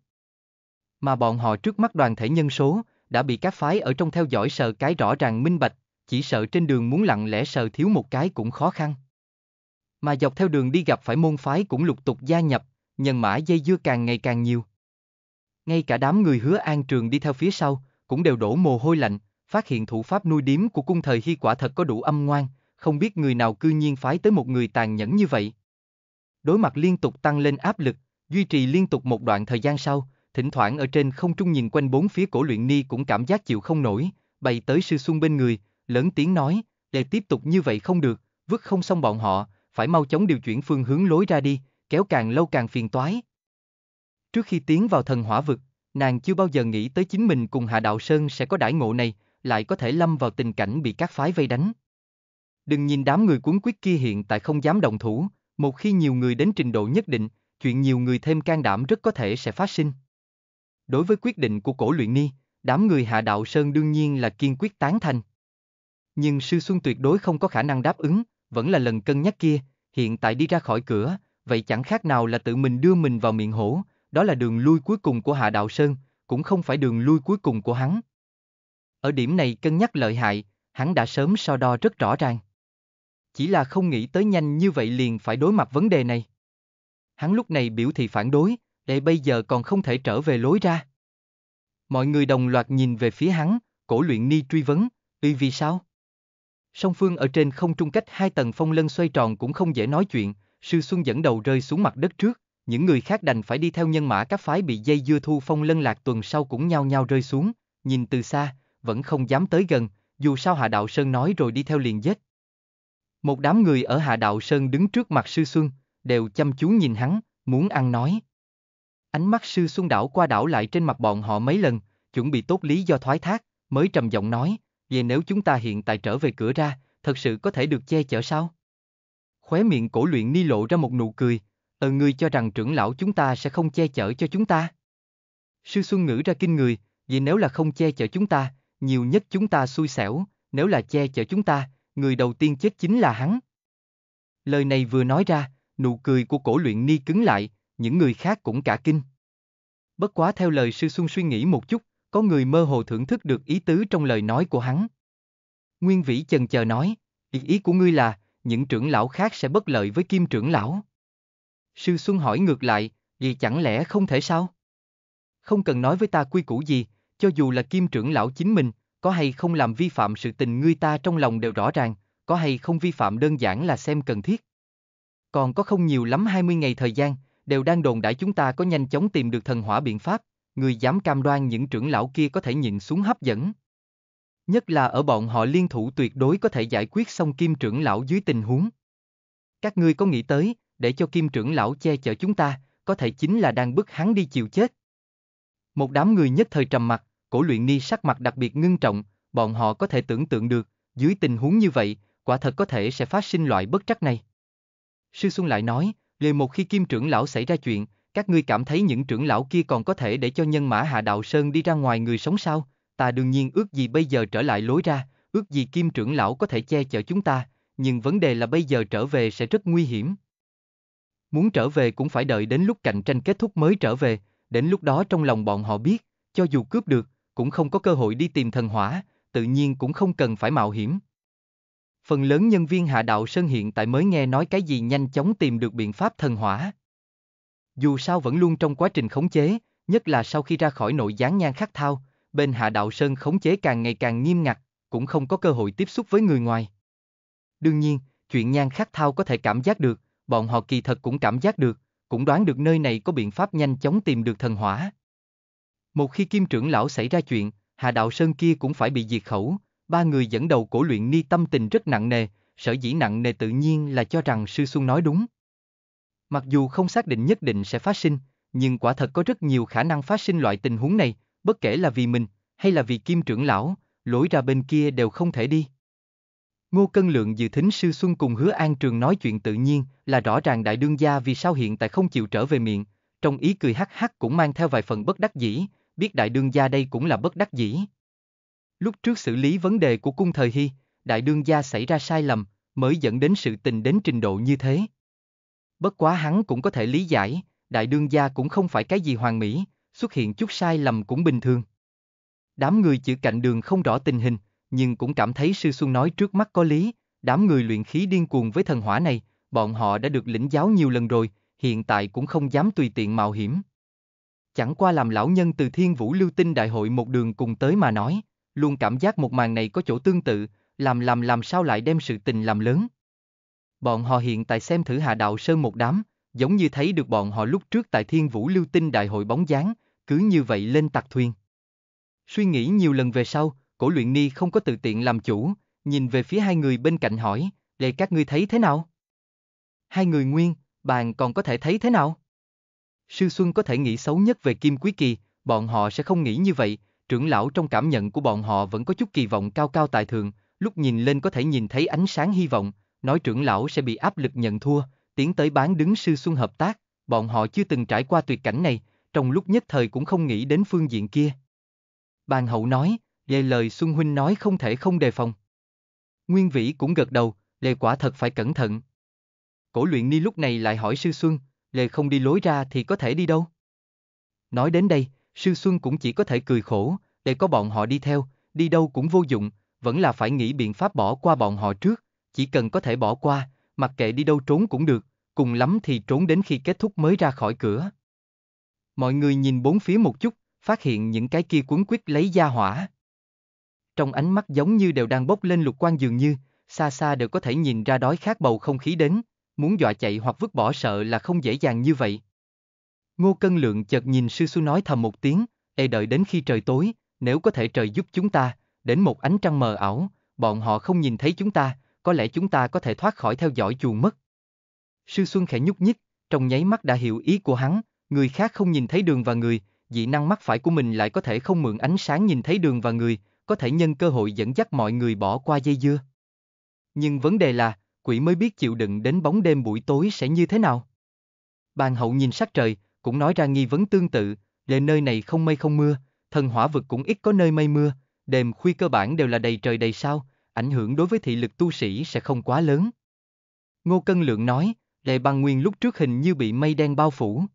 Mà bọn họ trước mắt đoàn thể nhân số, đã bị các phái ở trong theo dõi sợ cái rõ ràng minh bạch, chỉ sợ trên đường muốn lặng lẽ sợ thiếu một cái cũng khó khăn. Mà dọc theo đường đi gặp phải môn phái cũng lục tục gia nhập, nhân mã dây dưa càng ngày càng nhiều. Ngay cả đám người hứa an trường đi theo phía sau, cũng đều đổ mồ hôi lạnh, phát hiện thủ pháp nuôi điếm của cung thời hy quả thật có đủ âm ngoan, không biết người nào cư nhiên phái tới một người tàn nhẫn như vậy. Đối mặt liên tục tăng lên áp lực, duy trì liên tục một đoạn thời gian sau, thỉnh thoảng ở trên không trung nhìn quanh bốn phía cổ luyện ni cũng cảm giác chịu không nổi, bay tới sư xuân bên người, lớn tiếng nói, để tiếp tục như vậy không được, vứt không xong bọn họ, phải mau chóng điều chuyển phương hướng lối ra đi, kéo càng lâu càng phiền toái. Trước khi tiến vào thần hỏa vực, nàng chưa bao giờ nghĩ tới chính mình cùng Hạ Đạo Sơn sẽ có đãi ngộ này, lại có thể lâm vào tình cảnh bị các phái vây đánh. Đừng nhìn đám người cuốn quyết kia hiện tại không dám động thủ, một khi nhiều người đến trình độ nhất định, chuyện nhiều người thêm can đảm rất có thể sẽ phát sinh. Đối với quyết định của cổ luyện ni, đám người Hạ Đạo Sơn đương nhiên là kiên quyết tán thành. Nhưng Sư Xuân tuyệt đối không có khả năng đáp ứng, vẫn là lần cân nhắc kia, hiện tại đi ra khỏi cửa, vậy chẳng khác nào là tự mình đưa mình vào miệng hổ, đó là đường lui cuối cùng của Hạ Đạo Sơn, cũng không phải đường lui cuối cùng của hắn. Ở điểm này cân nhắc lợi hại, hắn đã sớm so đo rất rõ ràng. Chỉ là không nghĩ tới nhanh như vậy liền phải đối mặt vấn đề này. Hắn lúc này biểu thị phản đối, để bây giờ còn không thể trở về lối ra. Mọi người đồng loạt nhìn về phía hắn, cổ luyện ni truy vấn, tuy vì sao? Song phương ở trên không trung cách hai tầng phong lân xoay tròn cũng không dễ nói chuyện, sư xuân dẫn đầu rơi xuống mặt đất trước, những người khác đành phải đi theo nhân mã các phái bị dây dưa thu phong lân lạc tuần sau cũng nhao nhao rơi xuống, nhìn từ xa, vẫn không dám tới gần, dù sao Hạ Đạo Sơn nói rồi đi theo liền giết. Một đám người ở Hạ Đạo Sơn đứng trước mặt sư xuân, đều chăm chú nhìn hắn, muốn ăn nói. Ánh mắt sư xuân đảo qua đảo lại trên mặt bọn họ mấy lần, chuẩn bị tốt lý do thoái thác, mới trầm giọng nói, vậy nếu chúng ta hiện tại trở về cửa ra, thật sự có thể được che chở sao? Khóe miệng cổ luyện ni lộ ra một nụ cười, ờ ngươi cho rằng trưởng lão chúng ta sẽ không che chở cho chúng ta. Sư Xuân ngữ ra kinh người, vì nếu là không che chở chúng ta, nhiều nhất chúng ta xui xẻo, nếu là che chở chúng ta, người đầu tiên chết chính là hắn. Lời này vừa nói ra, nụ cười của cổ luyện ni cứng lại, những người khác cũng cả kinh. Bất quá theo lời sư Xuân suy nghĩ một chút, có người mơ hồ thưởng thức được ý tứ trong lời nói của hắn. Nguyên Vĩ chần chờ nói, ý ý của ngươi là, những trưởng lão khác sẽ bất lợi với kim trưởng lão. Sư Xuân hỏi ngược lại, gì chẳng lẽ không thể sao? Không cần nói với ta quy củ gì, cho dù là kim trưởng lão chính mình, có hay không làm vi phạm sự tình ngươi ta trong lòng đều rõ ràng, có hay không vi phạm đơn giản là xem cần thiết. Còn có không nhiều lắm 20 ngày thời gian, đều đang đồn đãi chúng ta có nhanh chóng tìm được thần hỏa biện pháp, người dám cam đoan những trưởng lão kia có thể nhịn xuống hấp dẫn. Nhất là ở bọn họ liên thủ tuyệt đối có thể giải quyết xong kim trưởng lão dưới tình huống. Các ngươi có nghĩ tới, để cho kim trưởng lão che chở chúng ta, có thể chính là đang bức hắn đi chịu chết. Một đám người nhất thời trầm mặt, cổ luyện ni sắc mặt đặc biệt ngưng trọng, bọn họ có thể tưởng tượng được, dưới tình huống như vậy, quả thật có thể sẽ phát sinh loại bất trắc này. Sư Xuân lại nói, Lề một khi kim trưởng lão xảy ra chuyện, các ngươi cảm thấy những trưởng lão kia còn có thể để cho nhân mã Hạ Đạo Sơn đi ra ngoài người sống sao? Ta đương nhiên ước gì bây giờ trở lại lối ra, ước gì kim trưởng lão có thể che chở chúng ta, nhưng vấn đề là bây giờ trở về sẽ rất nguy hiểm. Muốn trở về cũng phải đợi đến lúc cạnh tranh kết thúc mới trở về, đến lúc đó trong lòng bọn họ biết, cho dù cướp được, cũng không có cơ hội đi tìm thần hỏa, tự nhiên cũng không cần phải mạo hiểm phần lớn nhân viên hạ đạo Sơn hiện tại mới nghe nói cái gì nhanh chóng tìm được biện pháp thần hỏa. Dù sao vẫn luôn trong quá trình khống chế, nhất là sau khi ra khỏi nội gián nhan khắc thao, bên hạ đạo Sơn khống chế càng ngày càng nghiêm ngặt, cũng không có cơ hội tiếp xúc với người ngoài. Đương nhiên, chuyện nhan khắc thao có thể cảm giác được, bọn họ kỳ thật cũng cảm giác được, cũng đoán được nơi này có biện pháp nhanh chóng tìm được thần hỏa. Một khi kim trưởng lão xảy ra chuyện, Hạ Đạo Sơn kia cũng phải bị diệt khẩu, ba người dẫn đầu cổ luyện ni tâm tình rất nặng nề, sở dĩ nặng nề tự nhiên là cho rằng sư xuân nói đúng. Mặc dù không xác định nhất định sẽ phát sinh, nhưng quả thật có rất nhiều khả năng phát sinh loại tình huống này, bất kể là vì mình, hay là vì kim trưởng lão, lối ra bên kia đều không thể đi. Ngô Cân Lượng dự thính Sư Xuân cùng Hứa An Trường nói chuyện tự nhiên là rõ ràng đại đương gia vì sao hiện tại không chịu trở về miệng, trong ý cười hắc hắc cũng mang theo vài phần bất đắc dĩ, biết đại đương gia đây cũng là bất đắc dĩ. Lúc trước xử lý vấn đề của cung thời Hy, đại đương gia xảy ra sai lầm, mới dẫn đến sự tình đến trình độ như thế. Bất quá hắn cũng có thể lý giải, đại đương gia cũng không phải cái gì hoàn mỹ, xuất hiện chút sai lầm cũng bình thường. Đám người chữ cạnh đường không rõ tình hình, nhưng cũng cảm thấy sư xuân nói trước mắt có lý, đám người luyện khí điên cuồng với thần hỏa này, bọn họ đã được lĩnh giáo nhiều lần rồi, hiện tại cũng không dám tùy tiện mạo hiểm. Chẳng qua làm lão nhân từ thiên vũ lưu tinh đại hội một đường cùng tới mà nói, luôn cảm giác một màn này có chỗ tương tự, làm làm làm sao lại đem sự tình làm lớn. Bọn họ hiện tại xem thử hà đạo sơn một đám, giống như thấy được bọn họ lúc trước tại thiên vũ lưu tinh đại hội bóng dáng, cứ như vậy lên tạc thuyền. Suy nghĩ nhiều lần về sau, cổ luyện ni không có tự tiện làm chủ, nhìn về phía hai người bên cạnh hỏi, để các ngươi thấy thế nào? Hai người nguyên, bạn còn có thể thấy thế nào? Sư Xuân có thể nghĩ xấu nhất về Kim Quý Kỳ, bọn họ sẽ không nghĩ như vậy, trưởng lão trong cảm nhận của bọn họ vẫn có chút kỳ vọng cao cao tại thượng, lúc nhìn lên có thể nhìn thấy ánh sáng hy vọng, nói trưởng lão sẽ bị áp lực nhận thua, tiến tới bán đứng sư xuân hợp tác, bọn họ chưa từng trải qua tuyệt cảnh này, trong lúc nhất thời cũng không nghĩ đến phương diện kia. Bàn hậu nói, về lời Xuân Huynh nói không thể không đề phòng. Nguyên Vĩ cũng gật đầu, lề quả thật phải cẩn thận. Cổ luyện ni lúc này lại hỏi sư Xuân, lề không đi lối ra thì có thể đi đâu? Nói đến đây, Sư Xuân cũng chỉ có thể cười khổ, để có bọn họ đi theo, đi đâu cũng vô dụng, vẫn là phải nghĩ biện pháp bỏ qua bọn họ trước, chỉ cần có thể bỏ qua, mặc kệ đi đâu trốn cũng được, cùng lắm thì trốn đến khi kết thúc mới ra khỏi cửa. Mọi người nhìn bốn phía một chút, phát hiện những cái kia cuốn quyết lấy ra hỏa. Trong ánh mắt giống như đều đang bốc lên lục quan dường như, xa xa đều có thể nhìn ra đói khát bầu không khí đến, muốn dọa chạy hoặc vứt bỏ sợ là không dễ dàng như vậy. Ngô Cân Lượng chợt nhìn sư xu nói thầm một tiếng, e đợi đến khi trời tối, nếu có thể trời giúp chúng ta, đến một ánh trăng mờ ảo, bọn họ không nhìn thấy chúng ta, có lẽ chúng ta có thể thoát khỏi theo dõi chuồng mất. Sư Xuân khẽ nhúc nhích, trong nháy mắt đã hiểu ý của hắn, người khác không nhìn thấy đường và người, dị năng mắt phải của mình lại có thể không mượn ánh sáng nhìn thấy đường và người, có thể nhân cơ hội dẫn dắt mọi người bỏ qua dây dưa. Nhưng vấn đề là, quỷ mới biết chịu đựng đến bóng đêm buổi tối sẽ như thế nào. Bàn hậu nhìn sắc trời, cũng nói ra nghi vấn tương tự, đề nơi này không mây không mưa, thần hỏa vực cũng ít có nơi mây mưa, đêm khuya cơ bản đều là đầy trời đầy sao, ảnh hưởng đối với thị lực tu sĩ sẽ không quá lớn. Ngô Cân Lượng nói, Lệ Băng Nguyên lúc trước hình như bị mây đen bao phủ.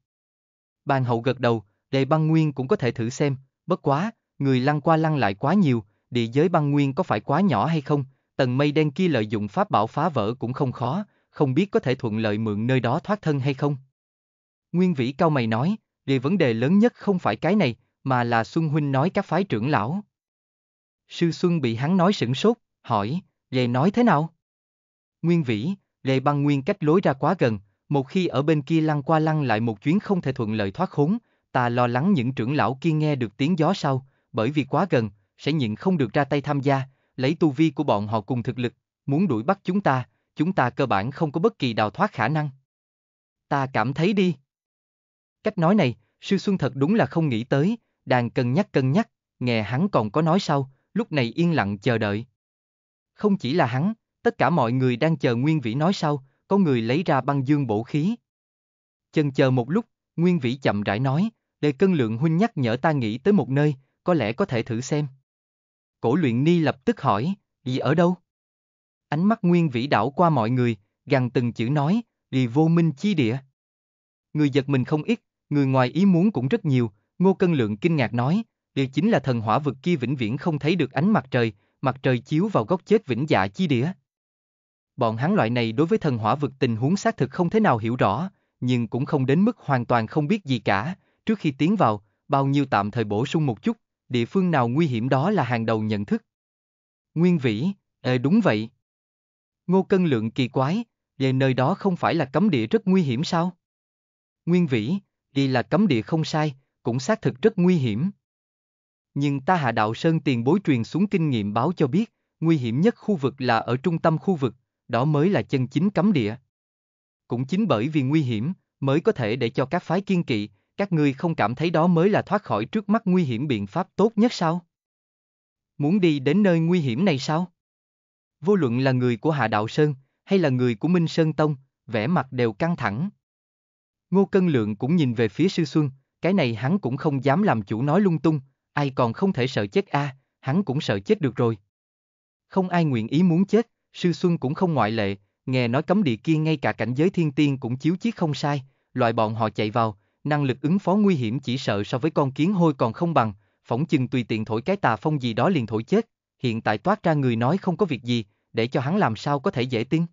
Bàn hậu gật đầu, Lệ Băng Nguyên cũng có thể thử xem, bất quá, người lăn qua lăn lại quá nhiều, địa giới băng nguyên có phải quá nhỏ hay không, tầng mây đen kia lợi dụng pháp bảo phá vỡ cũng không khó, không biết có thể thuận lợi mượn nơi đó thoát thân hay không. Nguyên Vĩ cao mày nói, về vấn đề lớn nhất không phải cái này, mà là Xuân Huynh nói các phái trưởng lão. Sư Xuân bị hắn nói sửng sốt, hỏi, về nói thế nào? Nguyên Vĩ, Lệ băng nguyên cách lối ra quá gần, một khi ở bên kia lăn qua lăn lại một chuyến không thể thuận lợi thoát khốn, ta lo lắng những trưởng lão kia nghe được tiếng gió sau, bởi vì quá gần, sẽ nhịn không được ra tay tham gia, lấy tu vi của bọn họ cùng thực lực, muốn đuổi bắt chúng ta, chúng ta cơ bản không có bất kỳ đào thoát khả năng. Ta cảm thấy đi. Cách nói này, sư Xuân thật đúng là không nghĩ tới, đang cân nhắc cân nhắc, nghe hắn còn có nói sau, lúc này yên lặng chờ đợi. Không chỉ là hắn, tất cả mọi người đang chờ Nguyên Vĩ nói sau, có người lấy ra băng dương bổ khí. Chần chờ một lúc, Nguyên Vĩ chậm rãi nói, để cân lượng huynh nhắc nhở ta nghĩ tới một nơi, có lẽ có thể thử xem. Cổ luyện ni lập tức hỏi, gì ở đâu? Ánh mắt Nguyên Vĩ đảo qua mọi người, gằn từng chữ nói, vì vô minh chi địa. Người giật mình không ít, người ngoài ý muốn cũng rất nhiều, Ngô Cân Lượng kinh ngạc nói, đây chính là thần hỏa vực kia vĩnh viễn không thấy được ánh mặt trời, mặt trời chiếu vào góc chết vĩnh dạ chi đĩa. Bọn hắn loại này đối với thần hỏa vực tình huống xác thực không thế nào hiểu rõ, nhưng cũng không đến mức hoàn toàn không biết gì cả, trước khi tiến vào, bao nhiêu tạm thời bổ sung một chút, địa phương nào nguy hiểm đó là hàng đầu nhận thức. Nguyên vĩ, ờ đúng vậy. Ngô Cân Lượng kỳ quái, về nơi đó không phải là cấm địa rất nguy hiểm sao? Nguyên vĩ, đi là cấm địa không sai, cũng xác thực rất nguy hiểm. Nhưng ta hạ đạo sơn tiền bối truyền xuống kinh nghiệm báo cho biết, nguy hiểm nhất khu vực là ở trung tâm khu vực, đó mới là chân chính cấm địa. Cũng chính bởi vì nguy hiểm, mới có thể để cho các phái kiên kỵ, các ngươi không cảm thấy đó mới là thoát khỏi trước mắt nguy hiểm biện pháp tốt nhất sao? Muốn đi đến nơi nguy hiểm này sao? Vô luận là người của Hạ Đạo Sơn, hay là người của Minh Sơn Tông, vẻ mặt đều căng thẳng. Ngô Cân Lượng cũng nhìn về phía Sư Xuân, cái này hắn cũng không dám làm chủ nói lung tung, ai còn không thể sợ chết a, à, hắn cũng sợ chết được rồi. Không ai nguyện ý muốn chết, Sư Xuân cũng không ngoại lệ, nghe nói cấm địa kia ngay cả cảnh giới thiên tiên cũng chiếu chiếc không sai, loại bọn họ chạy vào, năng lực ứng phó nguy hiểm chỉ sợ so với con kiến hôi còn không bằng, phỏng chừng tùy tiện thổi cái tà phong gì đó liền thổi chết, hiện tại toát ra người nói không có việc gì, để cho hắn làm sao có thể dễ tin.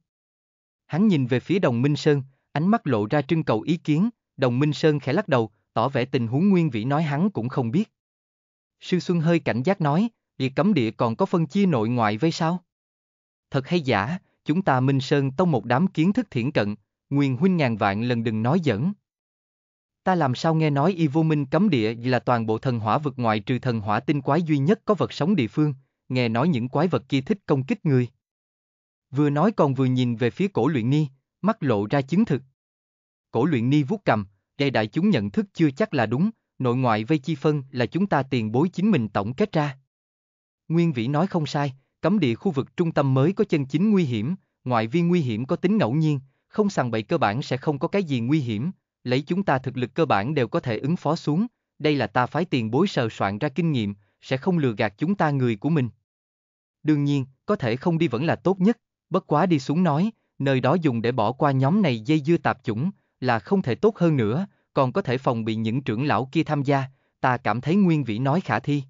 Hắn nhìn về phía đồng Minh Sơn, ánh mắt lộ ra trưng cầu ý kiến, đồng Minh Sơn khẽ lắc đầu, tỏ vẻ tình huống nguyên vĩ nói hắn cũng không biết. Sư Xuân hơi cảnh giác nói, địa cấm địa còn có phân chia nội ngoại với sao? Thật hay giả, chúng ta Minh Sơn tông một đám kiến thức thiển cận, nguyên huynh ngàn vạn lần đừng nói giỡn. Ta làm sao nghe nói y vô minh cấm địa là toàn bộ thần hỏa vực ngoại trừ thần hỏa tinh quái duy nhất có vật sống địa phương, nghe nói những quái vật kia thích công kích người. Vừa nói còn vừa nhìn về phía cổ luyện nghi, mắt lộ ra chứng thực. Cổ luyện ni vuốt cầm, đề đại chúng nhận thức chưa chắc là đúng, nội ngoại vây chi phân là chúng ta tiền bối chính mình tổng kết ra. Nguyên Vĩ nói không sai, cấm địa khu vực trung tâm mới có chân chính nguy hiểm, ngoại vi nguy hiểm có tính ngẫu nhiên, không sàng bậy cơ bản sẽ không có cái gì nguy hiểm, lấy chúng ta thực lực cơ bản đều có thể ứng phó xuống, đây là ta phái tiền bối sờ soạn ra kinh nghiệm, sẽ không lừa gạt chúng ta người của mình. Đương nhiên, có thể không đi vẫn là tốt nhất, bất quá đi xuống nói, nơi đó dùng để bỏ qua nhóm này dây dưa tạp chủng, là không thể tốt hơn nữa, còn có thể phòng bị những trưởng lão kia tham gia, ta cảm thấy Nguyên Vĩ nói khả thi.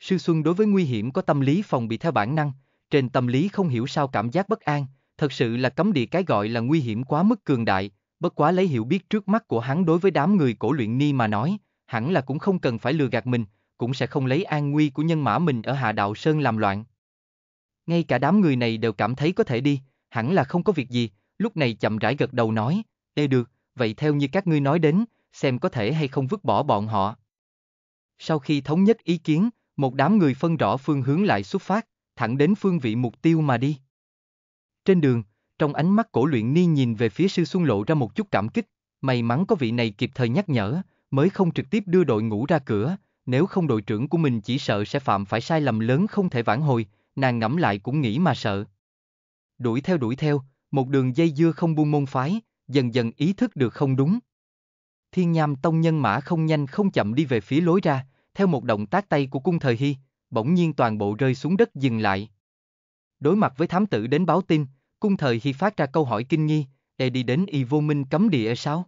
Sư Xuân đối với nguy hiểm có tâm lý phòng bị theo bản năng, trên tâm lý không hiểu sao cảm giác bất an, thật sự là cấm địa cái gọi là nguy hiểm quá mức cường đại, bất quá lấy hiểu biết trước mắt của hắn đối với đám người cổ luyện ni mà nói, hẳn là cũng không cần phải lừa gạt mình, cũng sẽ không lấy an nguy của nhân mã mình ở Hạ Đạo Sơn làm loạn. Ngay cả đám người này đều cảm thấy có thể đi, hẳn là không có việc gì, lúc này chậm rãi gật đầu nói, Ê được, vậy theo như các ngươi nói đến, xem có thể hay không vứt bỏ bọn họ. Sau khi thống nhất ý kiến, một đám người phân rõ phương hướng lại xuất phát, thẳng đến phương vị mục tiêu mà đi. Trên đường, trong ánh mắt cổ luyện ni nhìn về phía sư xuân lộ ra một chút cảm kích, may mắn có vị này kịp thời nhắc nhở, mới không trực tiếp đưa đội ngũ ra cửa, nếu không đội trưởng của mình chỉ sợ sẽ phạm phải sai lầm lớn không thể vãn hồi, nàng ngẫm lại cũng nghĩ mà sợ đuổi theo đuổi theo, một đường dây dưa không buông môn phái, dần dần ý thức được không đúng. Thiên Nham Tông nhân mã không nhanh không chậm đi về phía lối ra, theo một động tác tay của cung thời hy, bỗng nhiên toàn bộ rơi xuống đất dừng lại. Đối mặt với thám tử đến báo tin, cung thời hy phát ra câu hỏi kinh nghi, để đi đến y vô minh cấm địa sao?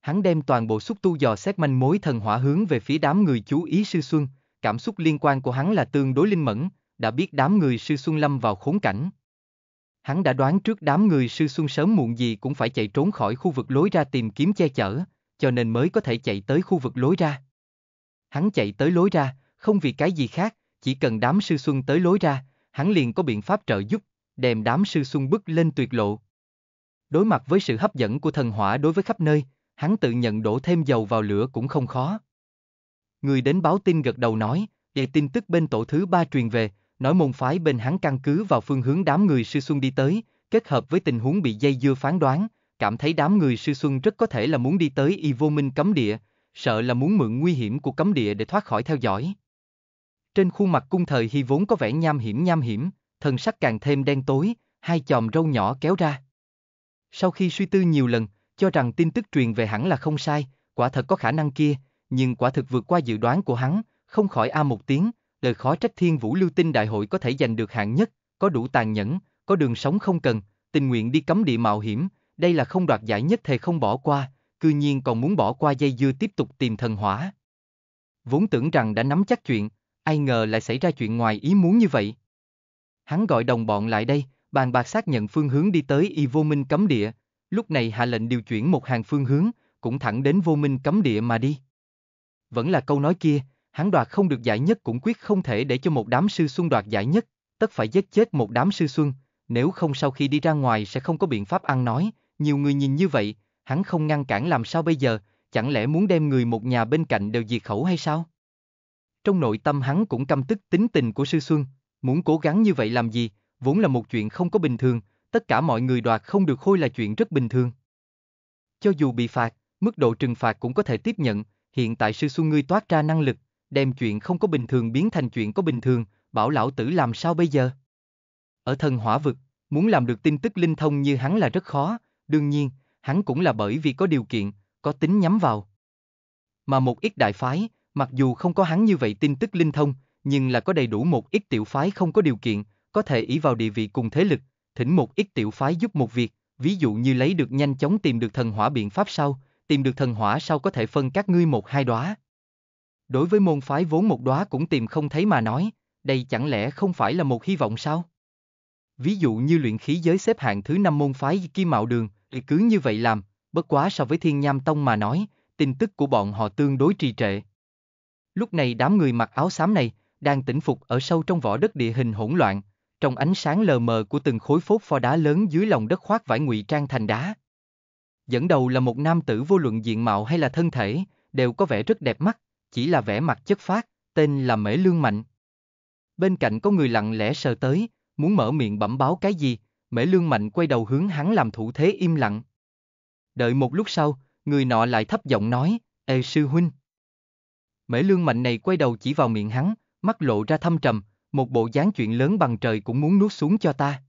Hắn đem toàn bộ xúc tu dò xét manh mối thần hỏa hướng về phía đám người chú ý sư xuân, cảm xúc liên quan của hắn là tương đối linh mẫn, đã biết đám người sư xuân lâm vào khốn cảnh. Hắn đã đoán trước đám người sư xuân sớm muộn gì cũng phải chạy trốn khỏi khu vực lối ra tìm kiếm che chở, cho nên mới có thể chạy tới khu vực lối ra. Hắn chạy tới lối ra, không vì cái gì khác, chỉ cần đám sư xuân tới lối ra, hắn liền có biện pháp trợ giúp, đem đám sư xuân bước lên tuyệt lộ. Đối mặt với sự hấp dẫn của thần hỏa đối với khắp nơi, hắn tự nhận đổ thêm dầu vào lửa cũng không khó. Người đến báo tin gật đầu nói, để tin tức bên tổ thứ ba truyền về, nói môn phái bên hắn căn cứ vào phương hướng đám người sư xuân đi tới, kết hợp với tình huống bị dây dưa phán đoán, cảm thấy đám người sư xuân rất có thể là muốn đi tới y vô minh cấm địa, sợ là muốn mượn nguy hiểm của cấm địa để thoát khỏi theo dõi. Trên khuôn mặt cung thời hy vốn có vẻ nham hiểm nham hiểm, thần sắc càng thêm đen tối, hai chòm râu nhỏ kéo ra. Sau khi suy tư nhiều lần, cho rằng tin tức truyền về hẳn là không sai, quả thật có khả năng kia, nhưng quả thực vượt qua dự đoán của hắn, không khỏi a một tiếng, đời khó trách thiên vũ lưu tinh đại hội có thể giành được hạng nhất, có đủ tàn nhẫn, có đường sống không cần, tình nguyện đi cấm địa mạo hiểm, đây là không đoạt giải nhất thề không bỏ qua, cư nhiên còn muốn bỏ qua dây dưa tiếp tục tìm thần hỏa. Vốn tưởng rằng đã nắm chắc chuyện, ai ngờ lại xảy ra chuyện ngoài ý muốn như vậy. Hắn gọi đồng bọn lại đây, bàn bạc xác nhận phương hướng đi tới y vô minh cấm địa, lúc này hạ lệnh điều chuyển một hàng phương hướng, cũng thẳng đến vô minh cấm địa mà đi. Vẫn là câu nói kia, hắn đoạt không được giải nhất cũng quyết không thể để cho một đám sư xuân đoạt giải nhất, tất phải giết chết một đám sư xuân, nếu không sau khi đi ra ngoài sẽ không có biện pháp ăn nói, nhiều người nhìn như vậy, hắn không ngăn cản làm sao bây giờ, chẳng lẽ muốn đem người một nhà bên cạnh đều diệt khẩu hay sao? Trong nội tâm hắn cũng căm tức tính tình của sư xuân, muốn cố gắng như vậy làm gì, vốn là một chuyện không có bình thường, tất cả mọi người đoạt không được khôi là chuyện rất bình thường. Cho dù bị phạt, mức độ trừng phạt cũng có thể tiếp nhận, hiện tại sư xuân ngươi toát ra năng lực, đem chuyện không có bình thường biến thành chuyện có bình thường, bảo lão tử làm sao bây giờ? Ở thần hỏa vực, muốn làm được tin tức linh thông như hắn là rất khó, đương nhiên, hắn cũng là bởi vì có điều kiện, có tính nhắm vào. Mà một ít đại phái, mặc dù không có hắn như vậy tin tức linh thông, nhưng là có đầy đủ một ít tiểu phái không có điều kiện, có thể ý vào địa vị cùng thế lực, thỉnh một ít tiểu phái giúp một việc, ví dụ như lấy được nhanh chóng tìm được thần hỏa biện pháp sau, tìm được thần hỏa sau có thể phân các ngươi một hai đóa đối với môn phái vốn một đóa cũng tìm không thấy mà nói, đây chẳng lẽ không phải là một hy vọng sao? Ví dụ như luyện khí giới xếp hạng thứ năm môn phái Kim Mạo Đường, thì cứ như vậy làm, bất quá so với Thiên Nham Tông mà nói, tin tức của bọn họ tương đối trì trệ. Lúc này đám người mặc áo xám này, đang tĩnh phục ở sâu trong vỏ đất địa hình hỗn loạn, trong ánh sáng lờ mờ của từng khối phốt pho đá lớn dưới lòng đất khoác vải ngụy trang thành đá. Dẫn đầu là một nam tử vô luận diện mạo hay là thân thể, đều có vẻ rất đẹp mắt, chỉ là vẻ mặt chất phát, tên là Mễ Lương Mạnh. Bên cạnh có người lặng lẽ sờ tới, muốn mở miệng bẩm báo cái gì, Mễ Lương Mạnh quay đầu hướng hắn làm thủ thế im lặng. Đợi một lúc sau, người nọ lại thấp giọng nói, Ê sư huynh. Mễ Lương Mạnh này quay đầu chỉ vào miệng hắn, mắt lộ ra thâm trầm, một bộ dáng chuyện lớn bằng trời cũng muốn nuốt xuống cho ta.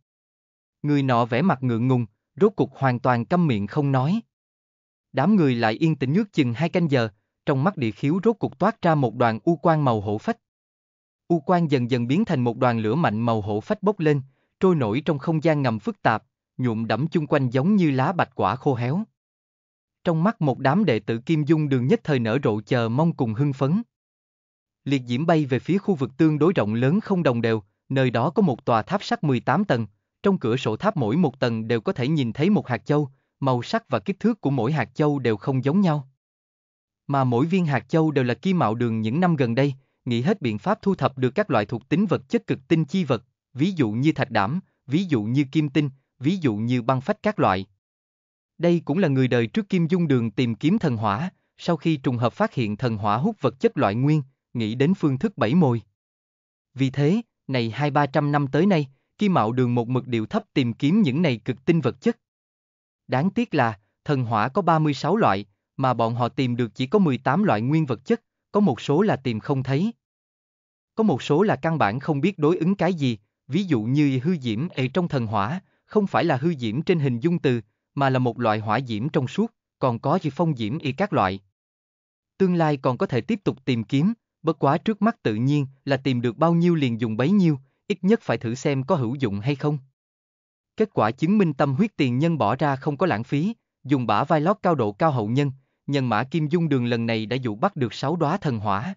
Người nọ vẻ mặt ngượng ngùng, rốt cục hoàn toàn câm miệng không nói. Đám người lại yên tĩnh nước chừng hai canh giờ, trong mắt địa khiếu rốt cục toát ra một đoàn u quang màu hổ phách. U quang dần dần biến thành một đoàn lửa mạnh màu hổ phách bốc lên, trôi nổi trong không gian ngầm phức tạp, nhuộm đẫm chung quanh giống như lá bạch quả khô héo. Trong mắt một đám đệ tử Kim Dung đường nhất thời nở rộ chờ mong cùng hưng phấn. Liệt diễm bay về phía khu vực tương đối rộng lớn không đồng đều, nơi đó có một tòa tháp sắt 18 tầng, trong cửa sổ tháp mỗi một tầng đều có thể nhìn thấy một hạt châu, màu sắc và kích thước của mỗi hạt châu đều không giống nhau. Mà mỗi viên hạt châu đều là kim mạo đường những năm gần đây, nghĩ hết biện pháp thu thập được các loại thuộc tính vật chất cực tinh chi vật, ví dụ như thạch đảm, ví dụ như kim tinh, ví dụ như băng phách các loại. Đây cũng là người đời trước Kim Dung Đường tìm kiếm thần hỏa, sau khi trùng hợp phát hiện thần hỏa hút vật chất loại nguyên, nghĩ đến phương thức bảy mồi. Vì thế, này hai ba trăm năm tới nay, Kim Mạo Đường một mực điệu thấp tìm kiếm những này cực tinh vật chất. Đáng tiếc là, thần hỏa có 36 loại, mà bọn họ tìm được chỉ có 18 loại nguyên vật chất, có một số là tìm không thấy. Có một số là căn bản không biết đối ứng cái gì, ví dụ như hư diễm ệ trong thần hỏa, không phải là hư diễm trên hình dung từ, mà là một loại hỏa diễm trong suốt, còn có gì phong diễm y các loại. Tương lai còn có thể tiếp tục tìm kiếm, bất quá trước mắt tự nhiên là tìm được bao nhiêu liền dùng bấy nhiêu, ít nhất phải thử xem có hữu dụng hay không. Kết quả chứng minh tâm huyết tiền nhân bỏ ra không có lãng phí, dùng bả vai lót cao độ cao hậu nhân, nhân mã Kim Dung Đường lần này đã dụ bắt được sáu đóa thần hỏa.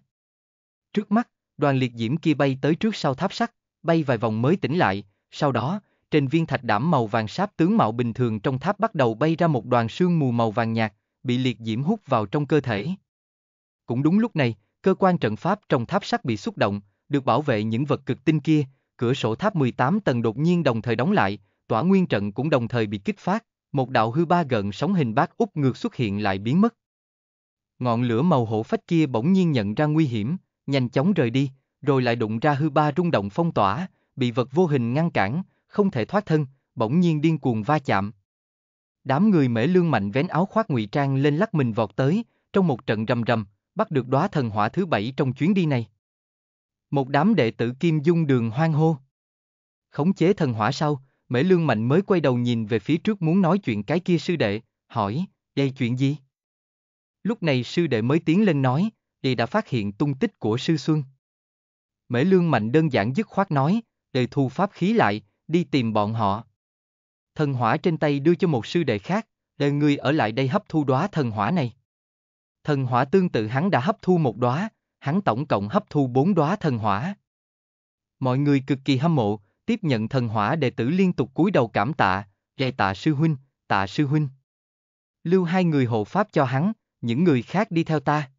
Trước mắt, đoàn liệt diễm kia bay tới trước sau tháp sắt, bay vài vòng mới tỉnh lại, sau đó, trên viên thạch đảm màu vàng sáp tướng mạo bình thường trong tháp bắt đầu bay ra một đoàn sương mù màu vàng nhạt, bị liệt diễm hút vào trong cơ thể. Cũng đúng lúc này, cơ quan trận pháp trong tháp sắt bị xúc động, được bảo vệ những vật cực tinh kia, cửa sổ tháp 18 tầng đột nhiên đồng thời đóng lại, tỏa nguyên trận cũng đồng thời bị kích phát, một đạo hư ba gần sóng hình bát úp ngược xuất hiện lại biến mất. Ngọn lửa màu hổ phách kia bỗng nhiên nhận ra nguy hiểm, nhanh chóng rời đi, rồi lại đụng ra hư ba rung động phong tỏa, bị vật vô hình ngăn cản, không thể thoát thân, bỗng nhiên điên cuồng va chạm. Đám người mễ lương mạnh vén áo khoác ngụy trang lên lắc mình vọt tới, trong một trận rầm rầm, bắt được đóa thần hỏa thứ bảy trong chuyến đi này. Một đám đệ tử Kim Dung đường hoang hô. Khống chế thần hỏa sau, Mễ Lương Mạnh mới quay đầu nhìn về phía trước muốn nói chuyện cái kia sư đệ, hỏi, đây chuyện gì? Lúc này sư đệ mới tiến lên nói, đệ đã phát hiện tung tích của sư Xuân. Mễ lương mạnh đơn giản dứt khoát nói, đệ thu pháp khí lại, đi tìm bọn họ. Thần hỏa trên tay đưa cho một sư đệ khác, đệ người ở lại đây hấp thu đóa thần hỏa này. Thần hỏa tương tự hắn đã hấp thu một đóa, hắn tổng cộng hấp thu bốn đóa thần hỏa. Mọi người cực kỳ hâm mộ, tiếp nhận thần hỏa đệ tử liên tục cúi đầu cảm tạ, dạy tạ sư huynh, tạ sư huynh. Lưu hai người hộ pháp cho hắn, những người khác đi theo ta.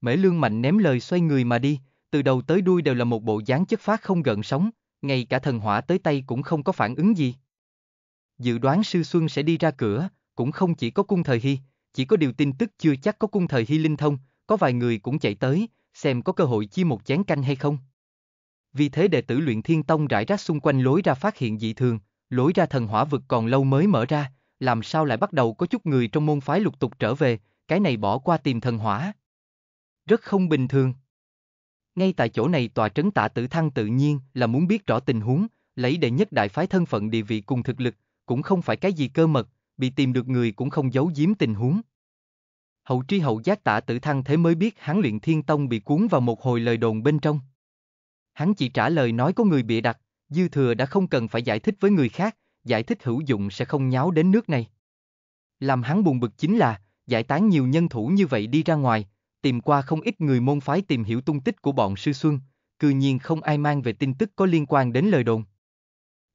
Mễ lương mạnh ném lời xoay người mà đi, từ đầu tới đuôi đều là một bộ dáng chất phát không gần sống, ngay cả thần hỏa tới tay cũng không có phản ứng gì. Dự đoán sư Xuân sẽ đi ra cửa, cũng không chỉ có cung thời hy, chỉ có điều tin tức chưa chắc có cung thời hy linh thông, có vài người cũng chạy tới, xem có cơ hội chia một chén canh hay không. Vì thế đệ tử luyện thiên tông rải rác xung quanh lối ra phát hiện dị thường, lối ra thần hỏa vực còn lâu mới mở ra, làm sao lại bắt đầu có chút người trong môn phái lục tục trở về, cái này bỏ qua tìm thần hỏa. Rất không bình thường. Ngay tại chỗ này tòa trấn tạ tử thăng tự nhiên là muốn biết rõ tình huống, lấy đệ nhất đại phái thân phận địa vị cùng thực lực, cũng không phải cái gì cơ mật, bị tìm được người cũng không giấu giếm tình huống. Hậu tri hậu giác tạ tử thăng thế mới biết hắn luyện thiên tông bị cuốn vào một hồi lời đồn bên trong. Hắn chỉ trả lời nói có người bịa đặt, dư thừa đã không cần phải giải thích với người khác, giải thích hữu dụng sẽ không nháo đến nước này. Làm hắn buồn bực chính là, giải tán nhiều nhân thủ như vậy đi ra ngoài, tìm qua không ít người môn phái tìm hiểu tung tích của bọn sư xuân, cư nhiên không ai mang về tin tức có liên quan đến lời đồn.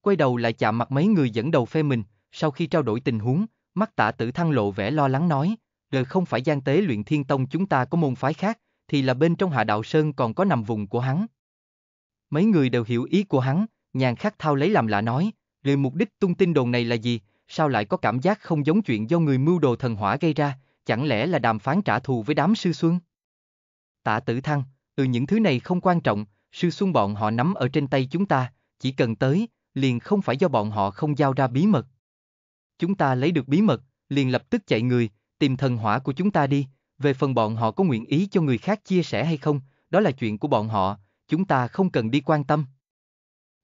Quay đầu lại chạm mặt mấy người dẫn đầu phe mình, sau khi trao đổi tình huống, mắt tạ tử thăng lộ vẻ lo lắng nói, đời không phải gian tế luyện thiên tông chúng ta có môn phái khác, thì là bên trong hạ đạo sơn còn có nằm vùng của hắn. Mấy người đều hiểu ý của hắn, nhàn khắc thao lấy làm lạ nói, lời mục đích tung tin đồn này là gì, sao lại có cảm giác không giống chuyện do người mưu đồ thần hỏa gây ra, chẳng lẽ là đàm phán trả thù với đám sư xuân? Tả tử thăng, từ những thứ này không quan trọng, sư xuân bọn họ nắm ở trên tay chúng ta, chỉ cần tới, liền không phải do bọn họ không giao ra bí mật. Chúng ta lấy được bí mật, liền lập tức chạy người, tìm thần hỏa của chúng ta đi, về phần bọn họ có nguyện ý cho người khác chia sẻ hay không, đó là chuyện của bọn họ, chúng ta không cần đi quan tâm.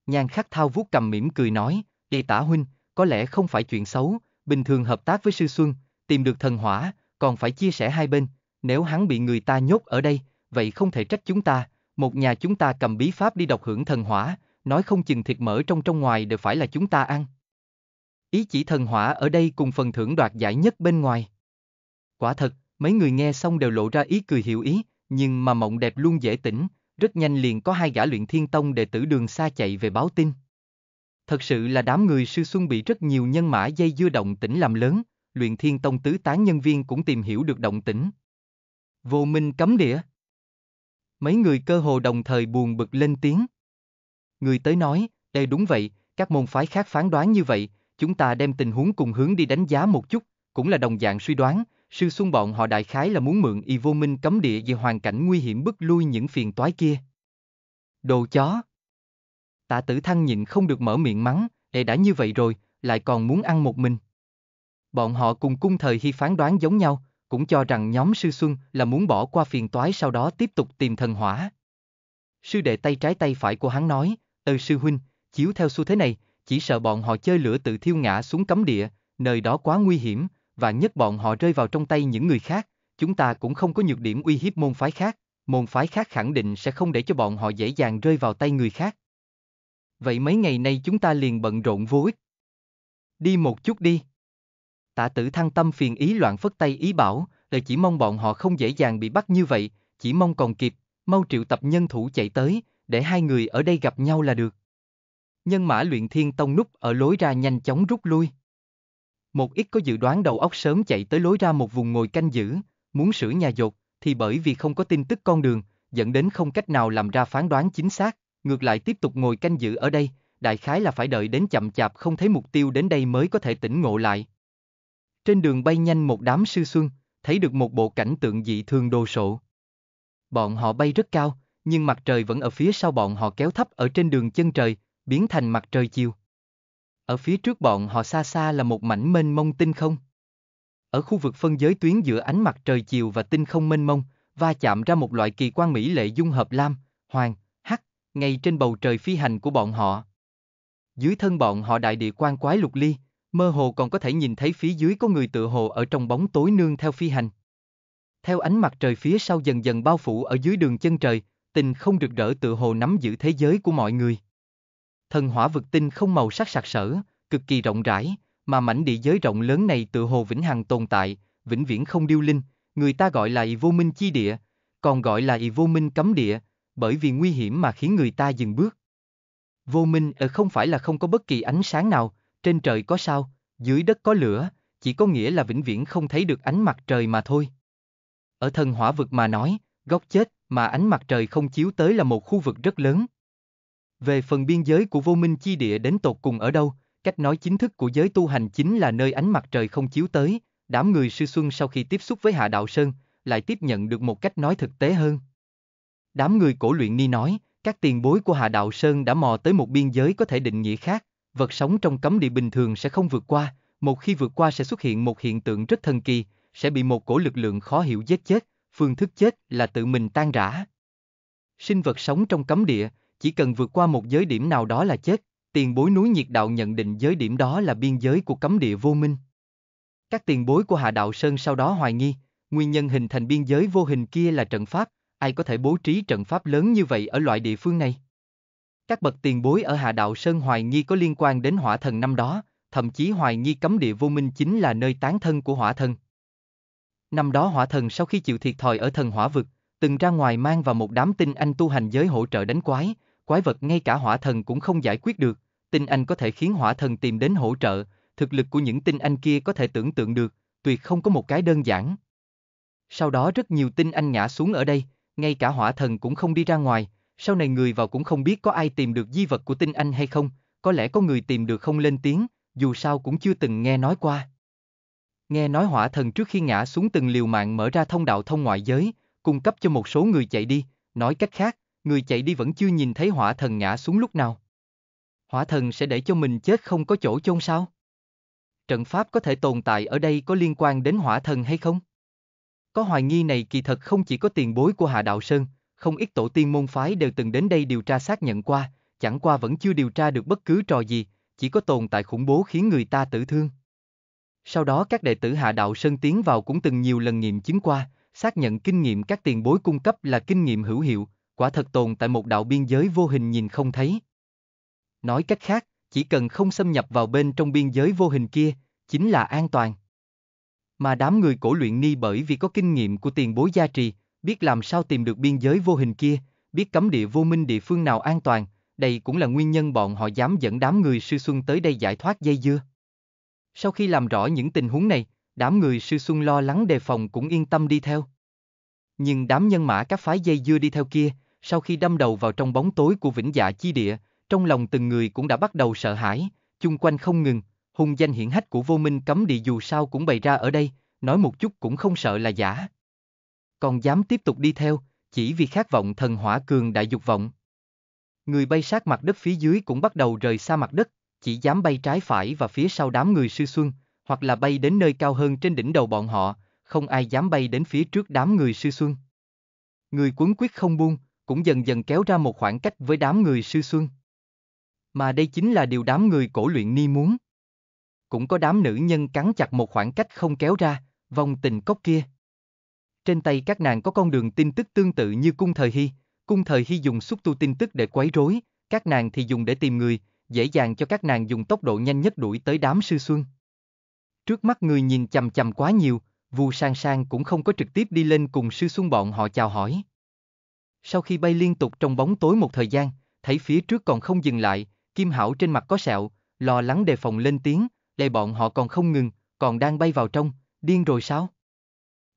Nhan khắc thao vuốt cầm mỉm cười nói, Đề tả huynh, có lẽ không phải chuyện xấu, bình thường hợp tác với Sư Xuân, tìm được thần hỏa, còn phải chia sẻ hai bên, nếu hắn bị người ta nhốt ở đây, vậy không thể trách chúng ta, một nhà chúng ta cầm bí pháp đi độc hưởng thần hỏa, nói không chừng thịt mỡ trong trong ngoài đều phải là chúng ta ăn. Ý chỉ thần hỏa ở đây cùng phần thưởng đoạt giải nhất bên ngoài. Quả thật, mấy người nghe xong đều lộ ra ý cười hiểu ý, nhưng mà mộng đẹp luôn dễ tỉnh, rất nhanh liền có hai gã luyện thiên tông đệ tử đường xa chạy về báo tin. Thật sự là đám người sư xuân bị rất nhiều nhân mã dây dưa động tĩnh làm lớn, luyện thiên tông tứ tán nhân viên cũng tìm hiểu được động tĩnh. Vô minh cấm địa. Mấy người cơ hồ đồng thời buồn bực lên tiếng. Người tới nói, đây đúng vậy, các môn phái khác phán đoán như vậy, chúng ta đem tình huống cùng hướng đi đánh giá một chút, cũng là đồng dạng suy đoán, sư xuân bọn họ đại khái là muốn mượn y vô minh cấm địa về hoàn cảnh nguy hiểm bức lui những phiền toái kia. Đồ chó! Tạ tử thăng nhịn không được mở miệng mắng, để đã như vậy rồi, lại còn muốn ăn một mình. Bọn họ cùng cung thời hy phán đoán giống nhau, cũng cho rằng nhóm sư xuân là muốn bỏ qua phiền toái sau đó tiếp tục tìm thần hỏa. Sư đệ tay trái tay phải của hắn nói, ừ sư huynh, chiếu theo xu thế này, chỉ sợ bọn họ chơi lửa tự thiêu ngã xuống cấm địa, nơi đó quá nguy hiểm, và nhất bọn họ rơi vào trong tay những người khác, chúng ta cũng không có nhược điểm uy hiếp môn phái khác, môn phái khác khẳng định sẽ không để cho bọn họ dễ dàng rơi vào tay người khác vậy mấy ngày nay chúng ta liền bận rộn vô ích. Đi một chút đi. Tạ tử thăng tâm phiền ý loạn phất tay ý bảo, lời chỉ mong bọn họ không dễ dàng bị bắt như vậy, chỉ mong còn kịp, mau triệu tập nhân thủ chạy tới, để hai người ở đây gặp nhau là được. Nhân mã luyện thiên tông núp ở lối ra nhanh chóng rút lui. Một ít có dự đoán đầu óc sớm chạy tới lối ra một vùng ngồi canh giữ, muốn sửa nhà dột, thì bởi vì không có tin tức con đường, dẫn đến không cách nào làm ra phán đoán chính xác ngược lại tiếp tục ngồi canh giữ ở đây, đại khái là phải đợi đến chậm chạp không thấy mục tiêu đến đây mới có thể tỉnh ngộ lại. Trên đường bay nhanh một đám sư xuân, thấy được một bộ cảnh tượng dị thường đồ sộ. Bọn họ bay rất cao, nhưng mặt trời vẫn ở phía sau bọn họ kéo thấp ở trên đường chân trời, biến thành mặt trời chiều. Ở phía trước bọn họ xa xa là một mảnh mênh mông tinh không. Ở khu vực phân giới tuyến giữa ánh mặt trời chiều và tinh không mênh mông, va chạm ra một loại kỳ quan mỹ lệ dung hợp lam, hoàng, ngay trên bầu trời phi hành của bọn họ. Dưới thân bọn họ đại địa quan quái lục ly, mơ hồ còn có thể nhìn thấy phía dưới có người tự hồ ở trong bóng tối nương theo phi hành. Theo ánh mặt trời phía sau dần dần bao phủ ở dưới đường chân trời, tình không rực rỡ tự hồ nắm giữ thế giới của mọi người. Thần hỏa vực tinh không màu sắc sặc sỡ, cực kỳ rộng rãi, mà mảnh địa giới rộng lớn này tự hồ vĩnh hằng tồn tại, vĩnh viễn không điêu linh, người ta gọi là y vô minh chi địa, còn gọi là y vô minh cấm địa, bởi vì nguy hiểm mà khiến người ta dừng bước. Vô minh ở ờ, không phải là không có bất kỳ ánh sáng nào, trên trời có sao, dưới đất có lửa, chỉ có nghĩa là vĩnh viễn không thấy được ánh mặt trời mà thôi. Ở thần hỏa vực mà nói, góc chết mà ánh mặt trời không chiếu tới là một khu vực rất lớn. Về phần biên giới của vô minh chi địa đến tột cùng ở đâu, cách nói chính thức của giới tu hành chính là nơi ánh mặt trời không chiếu tới, đám người sư xuân sau khi tiếp xúc với Hạ Đạo Sơn, lại tiếp nhận được một cách nói thực tế hơn. Đám người cổ luyện ni nói, các tiền bối của Hạ Đạo Sơn đã mò tới một biên giới có thể định nghĩa khác, vật sống trong cấm địa bình thường sẽ không vượt qua, một khi vượt qua sẽ xuất hiện một hiện tượng rất thần kỳ, sẽ bị một cổ lực lượng khó hiểu giết chết, phương thức chết là tự mình tan rã. Sinh vật sống trong cấm địa, chỉ cần vượt qua một giới điểm nào đó là chết, tiền bối núi nhiệt đạo nhận định giới điểm đó là biên giới của cấm địa vô minh. Các tiền bối của Hạ Đạo Sơn sau đó hoài nghi, nguyên nhân hình thành biên giới vô hình kia là trận pháp, ai có thể bố trí trận pháp lớn như vậy ở loại địa phương này? Các bậc tiền bối ở Hà Đạo Sơn hoài nghi có liên quan đến hỏa thần năm đó, thậm chí hoài nghi cấm địa vô minh chính là nơi tán thân của hỏa thần. Năm đó hỏa thần sau khi chịu thiệt thòi ở thần hỏa vực, từng ra ngoài mang vào một đám tinh anh tu hành giới hỗ trợ đánh quái, quái vật ngay cả hỏa thần cũng không giải quyết được, tinh anh có thể khiến hỏa thần tìm đến hỗ trợ, thực lực của những tinh anh kia có thể tưởng tượng được, tuyệt không có một cái đơn giản. Sau đó rất nhiều tinh anh ngã xuống ở đây, ngay cả hỏa thần cũng không đi ra ngoài, sau này người vào cũng không biết có ai tìm được di vật của tinh anh hay không, có lẽ có người tìm được không lên tiếng, dù sao cũng chưa từng nghe nói qua. Nghe nói hỏa thần trước khi ngã xuống từng liều mạng mở ra thông đạo thông ngoại giới, cung cấp cho một số người chạy đi, nói cách khác, người chạy đi vẫn chưa nhìn thấy hỏa thần ngã xuống lúc nào. Hỏa thần sẽ để cho mình chết không có chỗ chôn sao? Trận pháp có thể tồn tại ở đây có liên quan đến hỏa thần hay không? Có hoài nghi này kỳ thật không chỉ có tiền bối của Hạ Đạo Sơn, không ít tổ tiên môn phái đều từng đến đây điều tra xác nhận qua, chẳng qua vẫn chưa điều tra được bất cứ trò gì, chỉ có tồn tại khủng bố khiến người ta tử thương. Sau đó các đệ tử Hạ Đạo Sơn tiến vào cũng từng nhiều lần nghiệm chứng qua, xác nhận kinh nghiệm các tiền bối cung cấp là kinh nghiệm hữu hiệu, quả thật tồn tại một đạo biên giới vô hình nhìn không thấy. Nói cách khác, chỉ cần không xâm nhập vào bên trong biên giới vô hình kia, chính là an toàn. Mà đám người cổ luyện ni bởi vì có kinh nghiệm của tiền bối gia trì, biết làm sao tìm được biên giới vô hình kia, biết cấm địa vô minh địa phương nào an toàn, đây cũng là nguyên nhân bọn họ dám dẫn đám người sư xuân tới đây giải thoát dây dưa. Sau khi làm rõ những tình huống này, đám người sư xuân lo lắng đề phòng cũng yên tâm đi theo. Nhưng đám nhân mã các phái dây dưa đi theo kia, sau khi đâm đầu vào trong bóng tối của vĩnh dạ chi địa, trong lòng từng người cũng đã bắt đầu sợ hãi, chung quanh không ngừng, hung danh hiển hách của vô minh cấm địa dù sao cũng bày ra ở đây, nói một chút cũng không sợ là giả. Còn dám tiếp tục đi theo, chỉ vì khát vọng thần hỏa cường đại dục vọng. Người bay sát mặt đất phía dưới cũng bắt đầu rời xa mặt đất, chỉ dám bay trái phải và phía sau đám người sư xuân, hoặc là bay đến nơi cao hơn trên đỉnh đầu bọn họ, không ai dám bay đến phía trước đám người sư xuân. Người cuốn quyết không buông, cũng dần dần kéo ra một khoảng cách với đám người sư xuân. Mà đây chính là điều đám người cổ luyện ni muốn cũng có đám nữ nhân cắn chặt một khoảng cách không kéo ra, vòng tình cốc kia. Trên tay các nàng có con đường tin tức tương tự như cung thời hy, cung thời hy dùng xúc tu tin tức để quấy rối, các nàng thì dùng để tìm người, dễ dàng cho các nàng dùng tốc độ nhanh nhất đuổi tới đám sư xuân. Trước mắt người nhìn chầm chầm quá nhiều, Vu Sang Sang cũng không có trực tiếp đi lên cùng sư xuân bọn họ chào hỏi. Sau khi bay liên tục trong bóng tối một thời gian, thấy phía trước còn không dừng lại, Kim Hảo trên mặt có sẹo, lo lắng đề phòng lên tiếng, để bọn họ còn không ngừng, còn đang bay vào trong, điên rồi sao?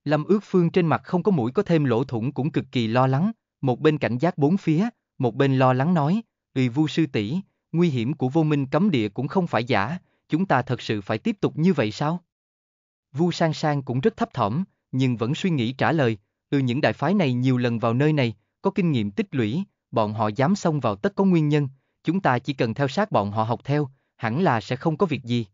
Lâm ước phương trên mặt không có mũi có thêm lỗ thủng cũng cực kỳ lo lắng, một bên cảnh giác bốn phía, một bên lo lắng nói, vì vu sư tỷ, nguy hiểm của vô minh cấm địa cũng không phải giả, chúng ta thật sự phải tiếp tục như vậy sao? Vu Sang Sang cũng rất thấp thỏm, nhưng vẫn suy nghĩ trả lời, từ những đại phái này nhiều lần vào nơi này, có kinh nghiệm tích lũy, bọn họ dám xông vào tất có nguyên nhân, chúng ta chỉ cần theo sát bọn họ học theo, hẳn là sẽ không có việc gì.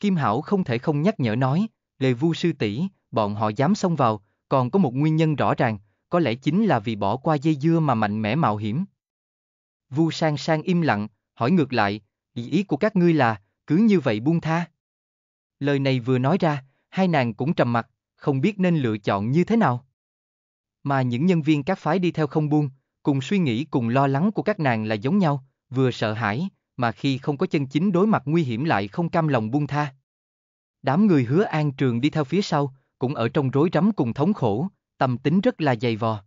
Kim Hảo không thể không nhắc nhở nói, lề vu sư tỷ, bọn họ dám xông vào, còn có một nguyên nhân rõ ràng, có lẽ chính là vì bỏ qua dây dưa mà mạnh mẽ mạo hiểm. Vu sang sang im lặng, hỏi ngược lại, ý của các ngươi là, cứ như vậy buông tha. Lời này vừa nói ra, hai nàng cũng trầm mặt, không biết nên lựa chọn như thế nào. Mà những nhân viên các phái đi theo không buông, cùng suy nghĩ cùng lo lắng của các nàng là giống nhau, vừa sợ hãi, mà khi không có chân chính đối mặt nguy hiểm lại không cam lòng buông tha. Đám người hứa an trường đi theo phía sau, cũng ở trong rối rắm cùng thống khổ, tâm tính rất là dày vò.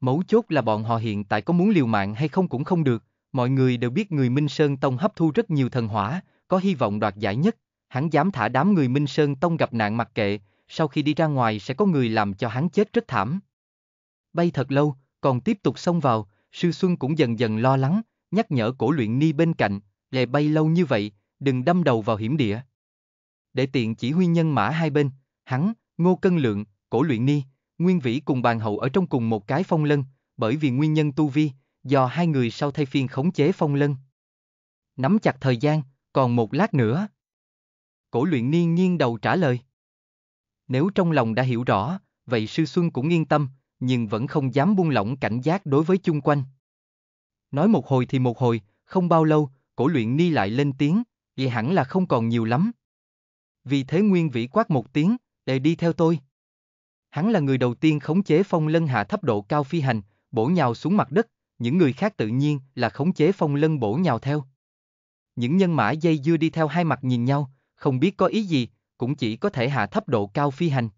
Mấu chốt là bọn họ hiện tại có muốn liều mạng hay không cũng không được, mọi người đều biết người Minh Sơn Tông hấp thu rất nhiều thần hỏa, có hy vọng đoạt giải nhất, hắn dám thả đám người Minh Sơn Tông gặp nạn mặc kệ, sau khi đi ra ngoài sẽ có người làm cho hắn chết rất thảm. Bay thật lâu, còn tiếp tục xông vào, Sư Xuân cũng dần dần lo lắng, nhắc nhở cổ luyện ni bên cạnh, lè bay lâu như vậy, đừng đâm đầu vào hiểm địa. Để tiện chỉ huy nhân mã hai bên, hắn, ngô cân lượng, cổ luyện ni, nguyên vĩ cùng bàn hậu ở trong cùng một cái phong lân, bởi vì nguyên nhân tu vi, do hai người sau thay phiên khống chế phong lân. Nắm chặt thời gian, còn một lát nữa. Cổ luyện ni nghiêng đầu trả lời. Nếu trong lòng đã hiểu rõ, vậy sư xuân cũng yên tâm, nhưng vẫn không dám buông lỏng cảnh giác đối với chung quanh. Nói một hồi thì một hồi, không bao lâu, cổ luyện ni lại lên tiếng, vì hẳn là không còn nhiều lắm. Vì thế Nguyên Vĩ quát một tiếng, để đi theo tôi. Hắn là người đầu tiên khống chế phong lân hạ thấp độ cao phi hành, bổ nhào xuống mặt đất, những người khác tự nhiên là khống chế phong lân bổ nhào theo. Những nhân mã dây dưa đi theo hai mặt nhìn nhau, không biết có ý gì, cũng chỉ có thể hạ thấp độ cao phi hành.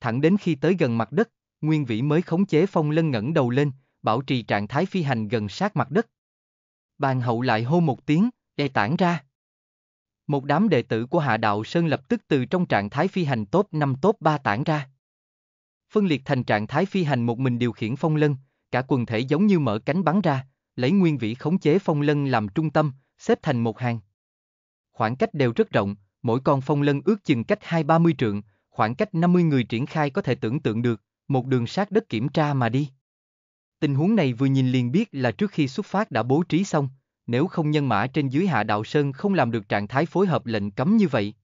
Thẳng đến khi tới gần mặt đất, Nguyên Vĩ mới khống chế phong lân ngẩng đầu lên, bảo trì trạng thái phi hành gần sát mặt đất. Bàn hậu lại hô một tiếng, e tản ra. Một đám đệ tử của Hạ Đạo Sơn lập tức từ trong trạng thái phi hành top 5 top 3 tản ra. Phân liệt thành trạng thái phi hành một mình điều khiển phong lân, cả quần thể giống như mở cánh bắn ra, lấy nguyên vĩ khống chế phong lân làm trung tâm, xếp thành một hàng. Khoảng cách đều rất rộng, mỗi con phong lân ước chừng cách 2-30 trượng, khoảng cách 50 người triển khai có thể tưởng tượng được, một đường sát đất kiểm tra mà đi. Tình huống này vừa nhìn liền biết là trước khi xuất phát đã bố trí xong, nếu không nhân mã trên dưới hạ đạo sơn không làm được trạng thái phối hợp lệnh cấm như vậy.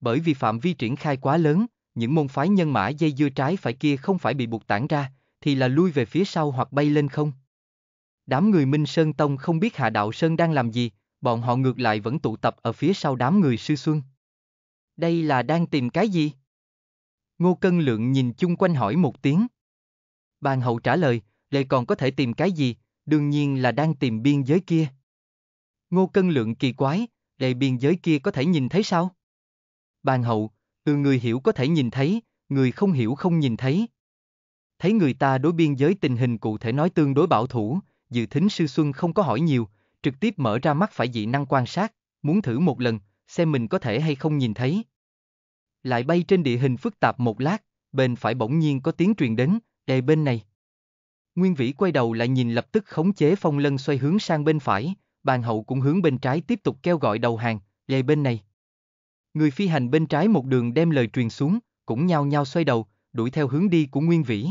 Bởi vì phạm vi triển khai quá lớn, những môn phái nhân mã dây dưa trái phải kia không phải bị buộc tản ra, thì là lui về phía sau hoặc bay lên không. Đám người Minh Sơn Tông không biết Hạ Đạo Sơn đang làm gì, bọn họ ngược lại vẫn tụ tập ở phía sau đám người sư xuân. Đây là đang tìm cái gì? Ngô Cân Lượng nhìn chung quanh hỏi một tiếng. Bàn hậu trả lời, lại còn có thể tìm cái gì, đương nhiên là đang tìm biên giới kia. Ngô Cân Lượng kỳ quái, đầy biên giới kia có thể nhìn thấy sao? Bàn hậu, từ người hiểu có thể nhìn thấy, người không hiểu không nhìn thấy. Thấy người ta đối biên giới tình hình cụ thể nói tương đối bảo thủ, dự thính sư Xuân không có hỏi nhiều, trực tiếp mở ra mắt phải dị năng quan sát, muốn thử một lần, xem mình có thể hay không nhìn thấy. Lại bay trên địa hình phức tạp một lát, bên phải bỗng nhiên có tiếng truyền đến, đề bên này. Nguyên Vĩ quay đầu lại nhìn lập tức khống chế phong lân xoay hướng sang bên phải, bàn hậu cũng hướng bên trái tiếp tục kêu gọi đầu hàng, lề bên này. Người phi hành bên trái một đường đem lời truyền xuống, cũng nhao nhao xoay đầu, đuổi theo hướng đi của Nguyên Vĩ.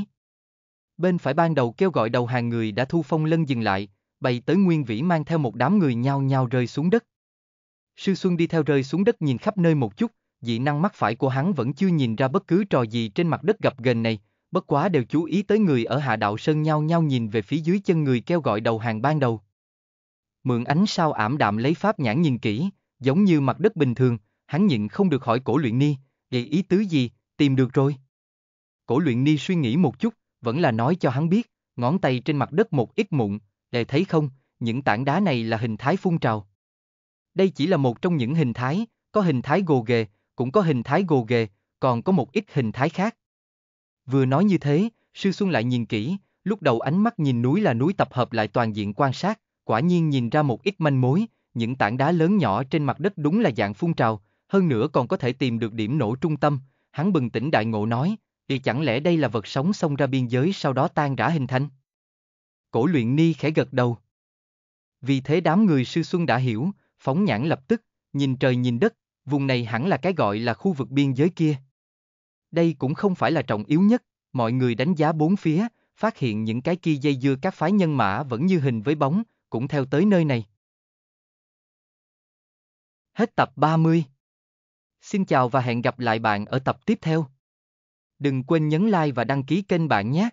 Bên phải ban đầu kêu gọi đầu hàng người đã thu phong lân dừng lại, bày tới Nguyên Vĩ mang theo một đám người nhao nhao rơi xuống đất. Sư Xuân đi theo rơi xuống đất nhìn khắp nơi một chút, dị năng mắt phải của hắn vẫn chưa nhìn ra bất cứ trò gì trên mặt đất gập ghềnh này, bất quá đều chú ý tới người ở hạ đạo sơn nhau nhau nhìn về phía dưới chân người kêu gọi đầu hàng ban đầu. Mượn ánh sao ảm đạm lấy pháp nhãn nhìn kỹ, giống như mặt đất bình thường, hắn nhịn không được hỏi cổ luyện ni, vậy ý tứ gì, tìm được rồi. Cổ luyện ni suy nghĩ một chút, vẫn là nói cho hắn biết, ngón tay trên mặt đất một ít mụn, để thấy không, những tảng đá này là hình thái phun trào. Đây chỉ là một trong những hình thái, có hình thái gồ ghề, cũng có hình thái gồ ghề, còn có một ít hình thái khác. Vừa nói như thế, Sư Xuân lại nhìn kỹ, lúc đầu ánh mắt nhìn núi là núi tập hợp lại toàn diện quan sát, quả nhiên nhìn ra một ít manh mối, những tảng đá lớn nhỏ trên mặt đất đúng là dạng phun trào, hơn nữa còn có thể tìm được điểm nổ trung tâm, hắn bừng tỉnh đại ngộ nói, thì chẳng lẽ đây là vật sống xông ra biên giới sau đó tan rã hình thành? Cổ luyện ni khẽ gật đầu. Vì thế đám người sư xuân đã hiểu, phóng nhãn lập tức, nhìn trời nhìn đất, vùng này hẳn là cái gọi là khu vực biên giới kia. Đây cũng không phải là trọng yếu nhất, mọi người đánh giá bốn phía, phát hiện những cái kia dây dưa các phái nhân mã vẫn như hình với bóng, cũng theo tới nơi này. Hết tập 30. Xin chào và hẹn gặp lại bạn ở tập tiếp theo. Đừng quên nhấn like và đăng ký kênh bạn nhé.